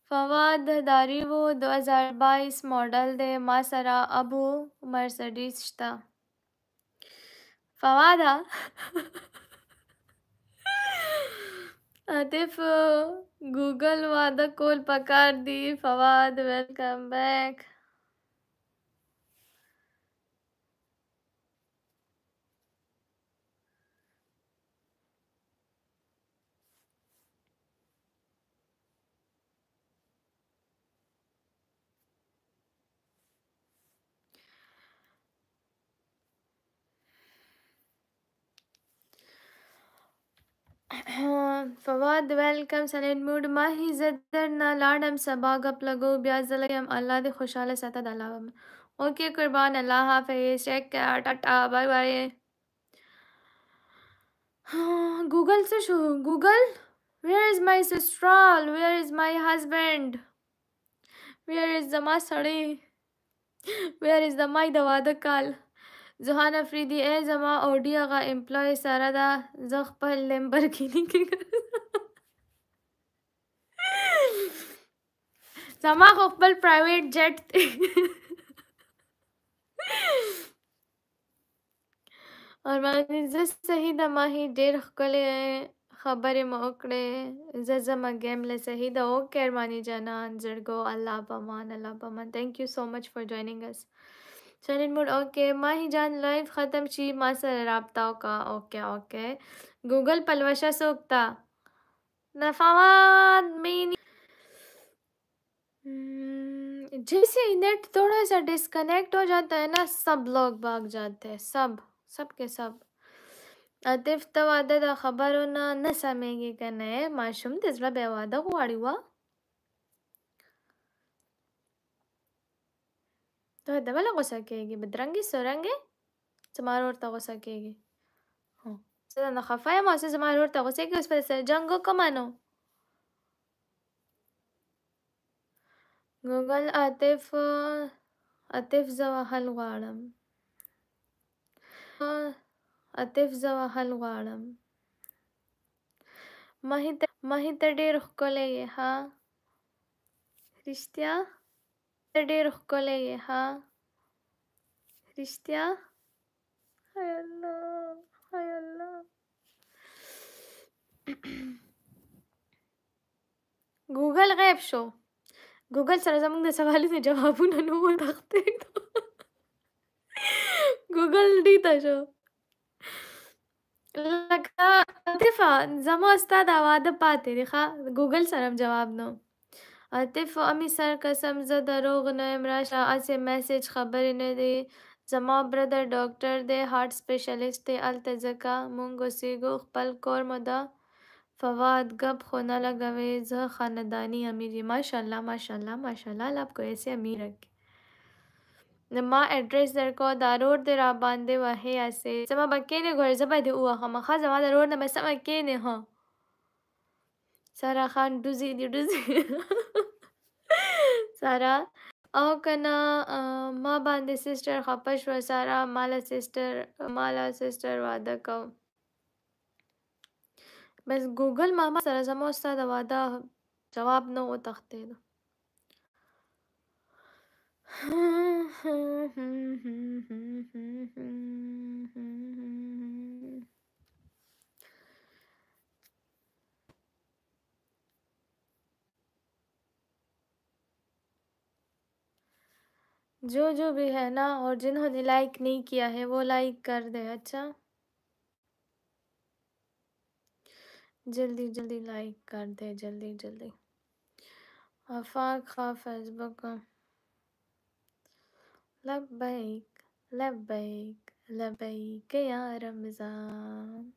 فواد داری وو 2022 ماډل دی ما سره ابو مرسډیز شته فواده Atif Google uh, वादा कोल पकार दी Fawad welcome back فواد ویلکم سلین موډ ما عزت درنه لاړم سبا غپ لګو بیا زلګم الله دې خوشاله ساته د الله اوکې قربان الله حافظ چیک ټاټا بای بای ګوګل څه شو ګوګل ویر از مای سسټرال ویر از مای هزبند ویر از زما سړی ویر از د مای د واده کال زهان افریدی ای زما اوډي هغه امپلای سره ده زه خپل لیمبرګینی کې زما خو خپل پرایویټ جټ اور مګنی زه صحیح ده ماهي ډېر ښکلی خبرې مو وکړې زه زما ګیم له صحیح ده اوکې ارماني جانان زړګو الله بامان الله بامان تھینک یو سو مچ فار جوائننګ اس channel mode okay Mahi जान लाइव ख़त्म शी मासर रबता का ओके ओके गूगल पलवशा सोखता नफावाद मीनी हम्म, जैसे नेट थोड़ा सा डिसकनेक्ट हो जाता है ना सब लोग भाग जाते हैं सब सब के सब अतिफ तवादा खबर होना न समय की कहना है माशूम तिजरा बेवादा गुआड़ी हुआ ته د بل غوسه کیږي بدرنګي سرنګي زما ورور ته غوسه کیږي هو زه نه خفه یم اوس زما ورور ته غوسه کیږي اوس په سره جنگ وکم نو ګوګل عاطف عاطف زه وهل غواړم عاطف زه وهل غواړم ماهی ته ماهی ته ډېر ښکلی یې ها رښتیا ته ډېر ښکلی یې ها رښتیا هی الله هی الله ګوګل غیب شو ګوګل سره زموږ د سوالونو جوابونه نو ورخته ګوګل دې ته شو لکه دفا زما ستا دا واده پاتې دی ښه ګوګل سره جواب نو عاطف امي سر قسم زه دروغ نه یم راشه اسې میسج خبرې نه دی زما برادر ډاکټر دی هارت سپیشلیست دی الته ځکه مونږ اوسېږو خپل کور مو ده فواد گپ خو نه لګوي زه خاندانی امیر یم ماشاءالله ماشاءالله ماشاءالله الله आपको ऐसे امیر رکھے زما اډرس درکو دا روډ دی را باندې وهې اسې زما به کینې ګورې زه به دې ووهمه ښه زما د روډ نه به سمه کینې هه سارا خان ډوزي دی ډوزي سارا او کنه ما باندې سیستر خپه شو سارا مالا سیستر مالا سیستر واده کو بس ګوګل ماما سره زما استاد واده جواب نه و تختید जो जो भी है ना और जिन्होंने लाइक नहीं किया है वो लाइक कर दे अच्छा जल्दी जल्दी लाइक कर दे जल्दी जल्दी अफाक खा फेसबुक लबैक लबैक लबैक या रमज़ान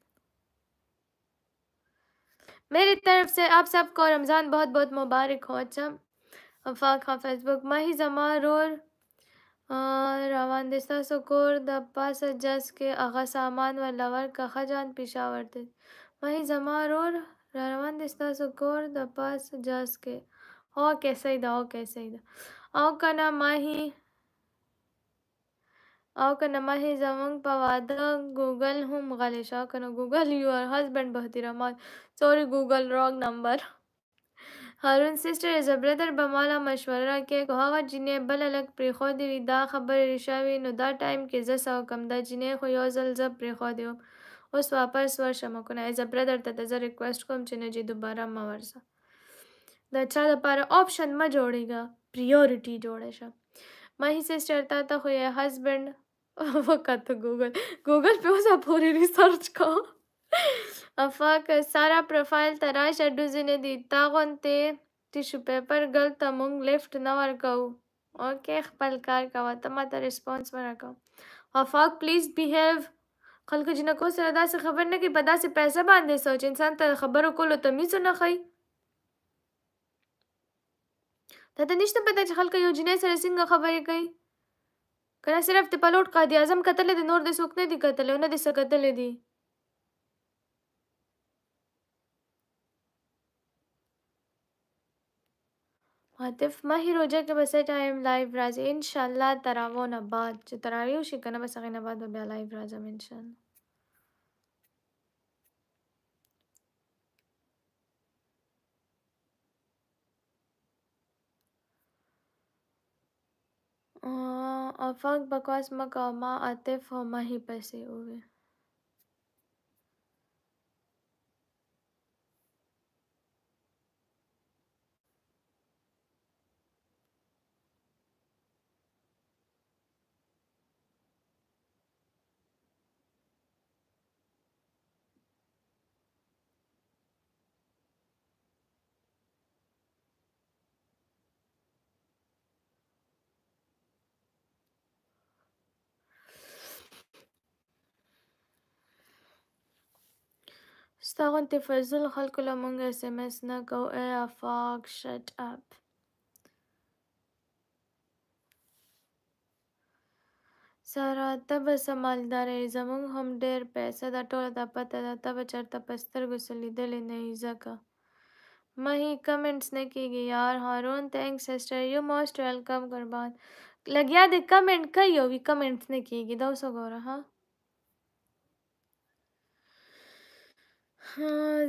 मेरी तरफ से आप सबको रमज़ान बहुत बहुत मुबारक हो अच्छा अफाक खा फेसबुक माही जमा रोर روان دی ستاسو کور د پاسه جز کې هغه سامان ولور که ښه جان پېښور دی وایي زما ورور را روان دی ستاسو کور د پاسه جز کې او کیسه ده او کیسه ده او کنه ماهی او کنه ماهی زمونږ په واده ګوګل هم غلی شو کنه ګوګل یور هزبند بهتیرمال سوري ګوګل رانګ نمبر هارون سسټر از برادر به مالا مشوره کې کو هغه جنې بل لک پرې خو دی دا خبره رښاوي نو دا ټایم کې ز سو کم دا جنې خو یو زل ز پرې خو دی اوس واپس ورشم کو نه از برادر ته زه ریکوست کوم چې نه جی دوباره ما ورسه دا چا لپاره آپشن ما جوړیږي پریورټي جوړه شه مې سسټر تا ته خو یې هزبند وکړه ګوګل ګوګل په اوسه پوری ریسرچ کوم افا که سارا پروفایل ته راشه ډوزې نه دي تا غوندې ټیشو پیپر ګل ته موږ لفټ نه ورکوو اوکې خپل کار کوه ته ماته رسپانس مه راکوه افا پلیز بیهیو خلکو جنکو سره داسې خبر نه کوي په داسې پیسه باندې سوچ انسان ته خبرو کولو تمیز نه ښیي تاته نشته پته چې خلک یو جنۍ سره څنګه خبرې کوي که نه صرف د پلوټ قادي اعظم کتلی دی نور د څوک نه دي کتلی او نه دې څه کتلی دي هتف ما هي روجك بس تايم لايف رازا ان شاء الله تراونا بعد تراوي وشكنا بس غينا بعد وبيا لايف رازا ان شاء الله آفاق बकवास मकामा आतिफ हो माही पैसे हुए ستا غوندې فضول خلکو له موږ اس ام اس نه کوو ای افاک شټ اپ ساره ته به څه مالدار یې زموږ هم ډېر پیسه ده ټوله دا پته ده ته به چېرته په سترګو څه لیدلې نه یي ځکه मही कमेंट्स ने की गई यार Haroon thanks sister you most welcome कुर्बान लग याद कमेंट कई होगी कमेंट्स ने की गई दो सौ गोरा हाँ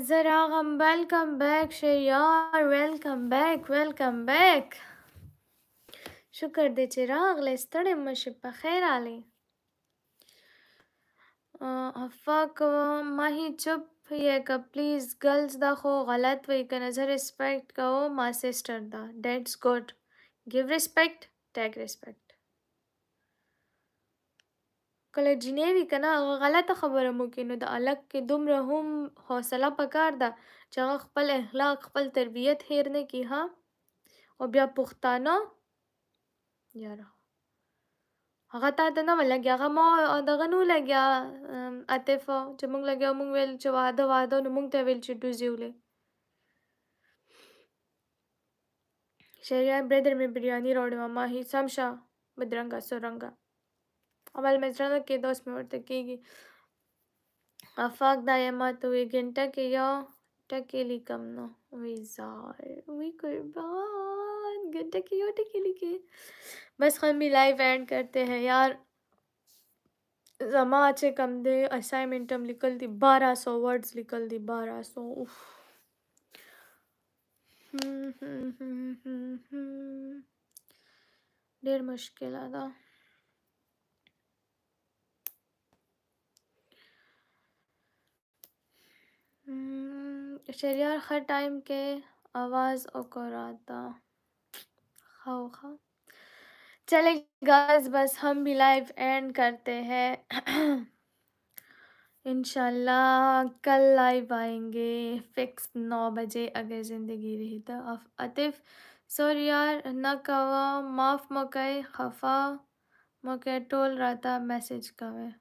زه راغم ویلکم بیک شریار ویلکم بیک ویلکم بیک شکر دې چې راغلې ستړې مشه په خیر علي افاق ماهی چپ یې که پلیز ګرلز دا خو غلط وای که نظر ریسپیکټ کوو ما سیسټر دا ډیټس ګوډ ګیو ریسپیکټ ټیک ریسپیکټ کله جینری که نه غلطه خبره مو کې نو د الک کې دومره هم حوصله پکار ده چې هغه خپل اخلاق خپل تربیت هیر نه کړي ها او بیا پښتانه یاره هغه تا ته نه ولګیا هغه ما دغه نو لګیا عاطف چې مونږ لګیا مونږ ویل چې واده واده نو مونږ ته ویل چې ډوزي ولې شریان بریدر مې بریانی راوړې ماما هی سمشه بدرنګه سرنګه ಅಮಲ್ಮೆಜ್ರಕ್ಕೆ ದೋಸ್ ಮಾಡ್ತಕ್ಕೀಗಿ ಅಫಾಗ್ದಾಯ ಮತ್ತು ಈ ಗೆಂಟಕ್ಕೆ ಯೋ ಟಕೇಲಿ वी कुर्बान घंटा के बस हम भी लाइव एंड करते हैं यार जमा अच्छे कम दे असाइनमेंट हम निकल दी बारह सौ वर्ड्स निकल दी बारह सौ उफ डेढ़ हम्म, हम्म, हम्म, मुश्किल आता शरियार हम्म, हर टाइम के आवाज़ ओकोराता खाओ खा चले गाइस बस हम भी लाइव एंड करते हैं इनशाला कल लाइव आएंगे फिक्स नौ बजे अगर ज़िंदगी रही तो आतिफ़ सॉरी यार न कवा माफ़ मकई खफा मकई टोल रहा था मैसेज कवे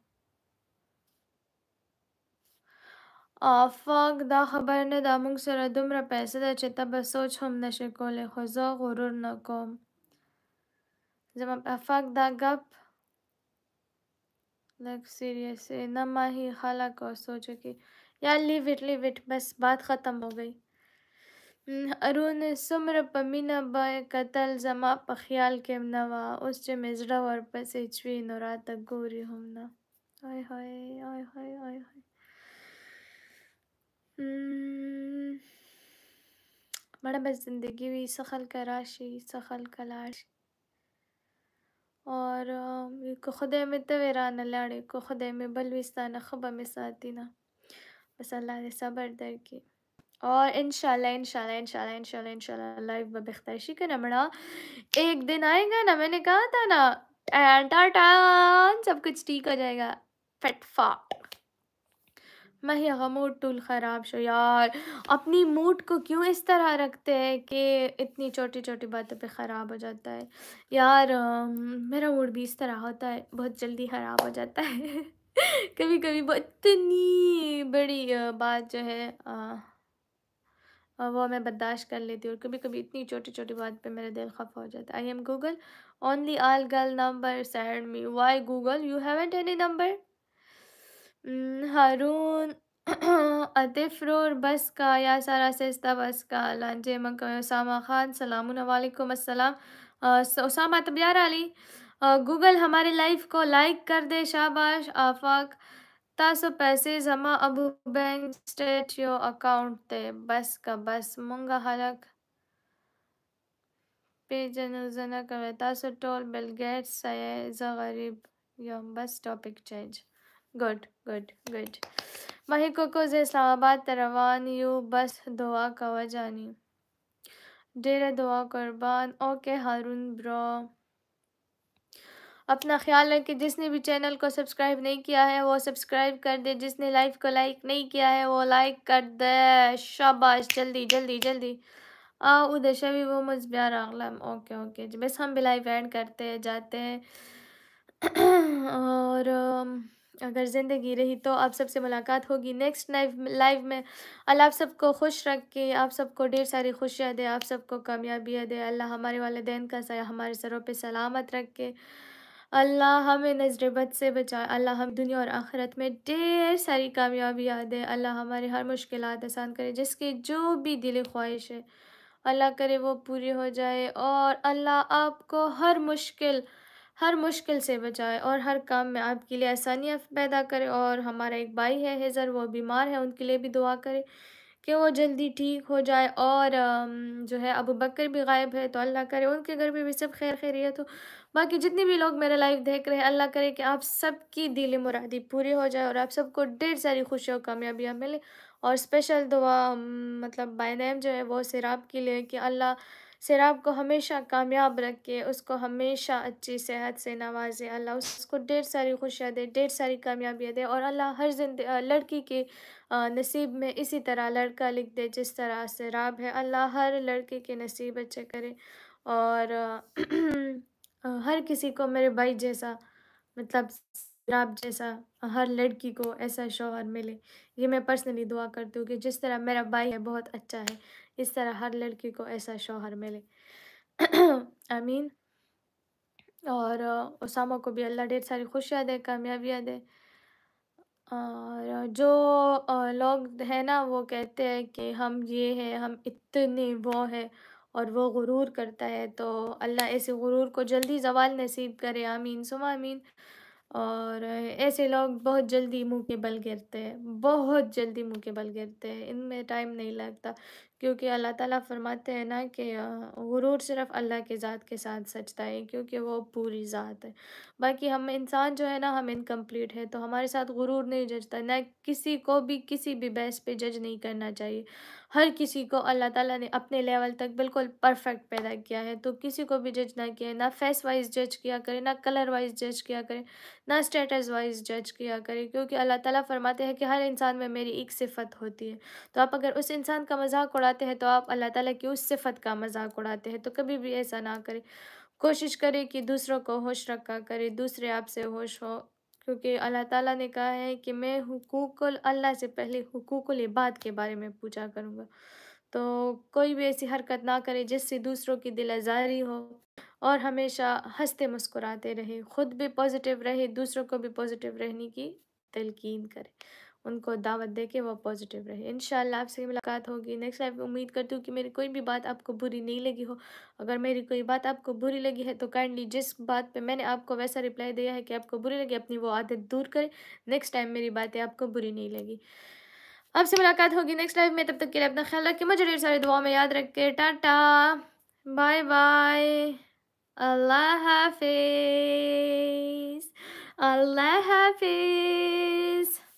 افاق دا خبر نه دا موږ سره دومره پیسې ده چې ته به سوچ هم نشې کولی خو زه غرور نه کوم زما افاق دا ګپ لږ سیریس نه ماهی خلق او سوچو کې یا لیو اټ لیو اټ بس بات ختم हो گئی ارون څومره په مینه به قتل زما په خیال کې نه وه اوس چې مې زړه ورپسې چوي نو راته ګوري هم نه آی های آی های آی های बड़ा बस ज़िंदगी हुई सखल का राशि सखल का लाश और खुद में तवेरा न लाड़े को खुद में बलविस्तान खब में सातिना बस अल्लाह ने सबर दर की और इनशाला इन इन इन लाइफ बख्तरशी का नमड़ा एक दिन आएगा ना मैंने कहा था ना टाटा सब कुछ ठीक हो जाएगा फटफाट मही ख़राब शो यार अपनी मूड को क्यों इस तरह रखते हैं कि इतनी छोटी छोटी बातों पे ख़राब हो जाता है यार मेरा मूड भी इस तरह होता है बहुत जल्दी ख़राब हो जाता है कभी कभी बहुत इतनी बड़ी बात जो है आ, वो मैं बर्दाश्त कर लेती हूँ और कभी कभी इतनी छोटी छोटी बात पे मेरा दिल खफा हो जाता है I am Google only all girl number said me why Google you haven't any number Haroon अतिफ़्रोर बस का या सारा सेस्ता बस का लांजे मकामा ख़ान सलामकुम असलम उसामा तबियार अली गूगल हमारी लाइफ को लाइक कर दे शाबाश आफाक तासो पैसे जमा अबू बैंक स्टेट यो अकाउंट ते बस का बस मुंगा हलक पेजनूजना कवे तासो टोल बिल गेट्स सये गरीब यो बस topic change good good good कोको जे इस्लामाबाद तरवान यू बस दुआ कवा जानी डेरा दुआ कुर्बान ओके हारून ब्रो अपना ख्याल रखें जिसने भी चैनल को सब्सक्राइब नहीं किया है वो सब्सक्राइब कर दे जिसने लाइव को लाइक नहीं किया है वो लाइक कर दे शाबाश जल्दी जल्दी जल्दी आ उदेश भी वो मुझ प्यार आगलम ओके ओके बस हम भी लाइव एंड करते जाते हैं और um, अगर ज़िंदगी रही तो आप सबसे मुलाकात होगी नेक्स्ट लाइव लाइव में अल्लाह आप सबको खुश रखे आप सबको ढेर सारी खुशियाँ दे आप सबको कामयाबियाँ दे अल्लाह हमारे वालदेन का सा हमारे सरों पे सलामत रखे अल्लाह हमें नजरबत से बचाए अल्लाह हम दुनिया और आखरत में ढेर सारी कामयाबियाँ दे अल्लाह हमारे हर मुश्किल आसान करे जिसकी जो भी दिली ख्वाहिश है अल्लाह करे वो पूरी हो जाए और अल्लाह आपको हर मुश्किल हर मुश्किल से बचाए और हर काम में आपके लिए आसानियाँ पैदा करे और हमारा एक भाई है हेज़र वो बीमार है उनके लिए भी दुआ करे कि वो जल्दी ठीक हो जाए और जो है अबू बकर भी गायब है तो अल्लाह करे उनके घर पे भी सब खैर खैरियत हो बाकी जितने भी लोग मेरा लाइफ देख रहे हैं अल्लाह करे कि आप सबकी दिल मुरादी पूरी हो जाए और आप सबको ढेर सारी खुशियों और कामयाबियाँ मिले और स्पेशल दुआ मतलब बाय नेम जो है वो सिराब के लिए कि अल्लाह सैराब को हमेशा कामयाब रखे उसको हमेशा अच्छी सेहत से नवाजे अल्लाह उसको ढेर सारी खुशियाँ दे ढेर सारी कामयाबियाँ दे और अल्लाह हर जिंद लड़की के नसीब में इसी तरह लड़का लिख दे जिस तरह सिराब है अल्लाह हर लड़के के नसीब अच्छे करे और हर किसी को मेरे भाई जैसा मतलब सैराब जैसा हर लड़की को ऐसा शोहर मिले ये मैं पर्सनली दुआ करती हूँ कि जिस तरह मेरा भाई है बहुत अच्छा है इस तरह हर लड़की को ऐसा शोहर मिले आमीन और उसामा को भी अल्लाह ढेर सारी खुशियाँ दे कामयाबियाँ दे और जो लोग हैं ना वो कहते हैं कि हम ये हैं हम इतने वो हैं और वो गुरूर करता है तो अल्लाह ऐसे गुरूर को जल्दी जवाल नसीब करे आमीन सुम आमीन और ऐसे लोग बहुत जल्दी मुंह के बल गिरते हैं बहुत जल्दी मुंह के बल गिरते हैं इनमें टाइम नहीं लगता क्योंकि अल्लाह ताला फरमाते हैं ना कि गुरूर सिर्फ अल्लाह के ज़ात के साथ सचता है क्योंकि वो पूरी ज़ात है बाकी हम इंसान जो है ना हम इनकम्प्लीट है तो हमारे साथ गुरूर नहीं जजता ना किसी को भी किसी भी बहस पे जज नहीं करना चाहिए हर किसी को अल्लाह ताला ने अपने लेवल तक बिल्कुल परफेक्ट पैदा किया है तो किसी को भी जज ना किया ना फेस वाइज जज किया करें ना कलर वाइज जज किया करें ना स्टेटस वाइज जज किया करें क्योंकि अल्लाह ताला फरमाते हैं कि हर इंसान में मेरी एक सिफत होती है तो आप अगर उस इंसान का मजाक उड़ा उड़ाते हैं तो आप अल्लाह ताला की उस सिफत का मजाक उड़ाते हैं तो कभी भी ऐसा ना करें कोशिश करें कि दूसरों को होश रखा करें दूसरे आपसे होश हो क्योंकि अल्लाह ताला ने कहा है कि मैं हकूकुल अल्लाह से पहले हुकूकुल इबाद के बारे में पूछा करूँगा तो कोई भी ऐसी हरकत ना करे जिससे दूसरों की दिल आज़ारी हो और हमेशा हंसते मुस्कुराते रहे ख़ुद भी पॉजिटिव रहे दूसरों को भी पॉजिटिव रहने की तलकिन करे उनको दावत दे के वो पॉजिटिव रहे इन आपसे मुलाकात होगी नेक्स्ट लाइफ में उम्मीद करती हूँ कि मेरी कोई भी बात आपको बुरी नहीं लगी हो अगर मेरी कोई बात आपको बुरी लगी है तो काइंडली जिस बात पे मैंने आपको वैसा रिप्लाई दिया है कि आपको बुरी लगी अपनी वो आदत दूर करें नेक्स्ट टाइम मेरी बातें आपको बुरी नहीं लगी आपसे मुलाकात होगी नेक्स्ट लाइफ में तब तक के लिए अपना ख्याल रखें मुझे ढेर सारी दुआ में याद रखे टाटा बाय बाय अल्लाह हाफि अल्लाह हाफिज़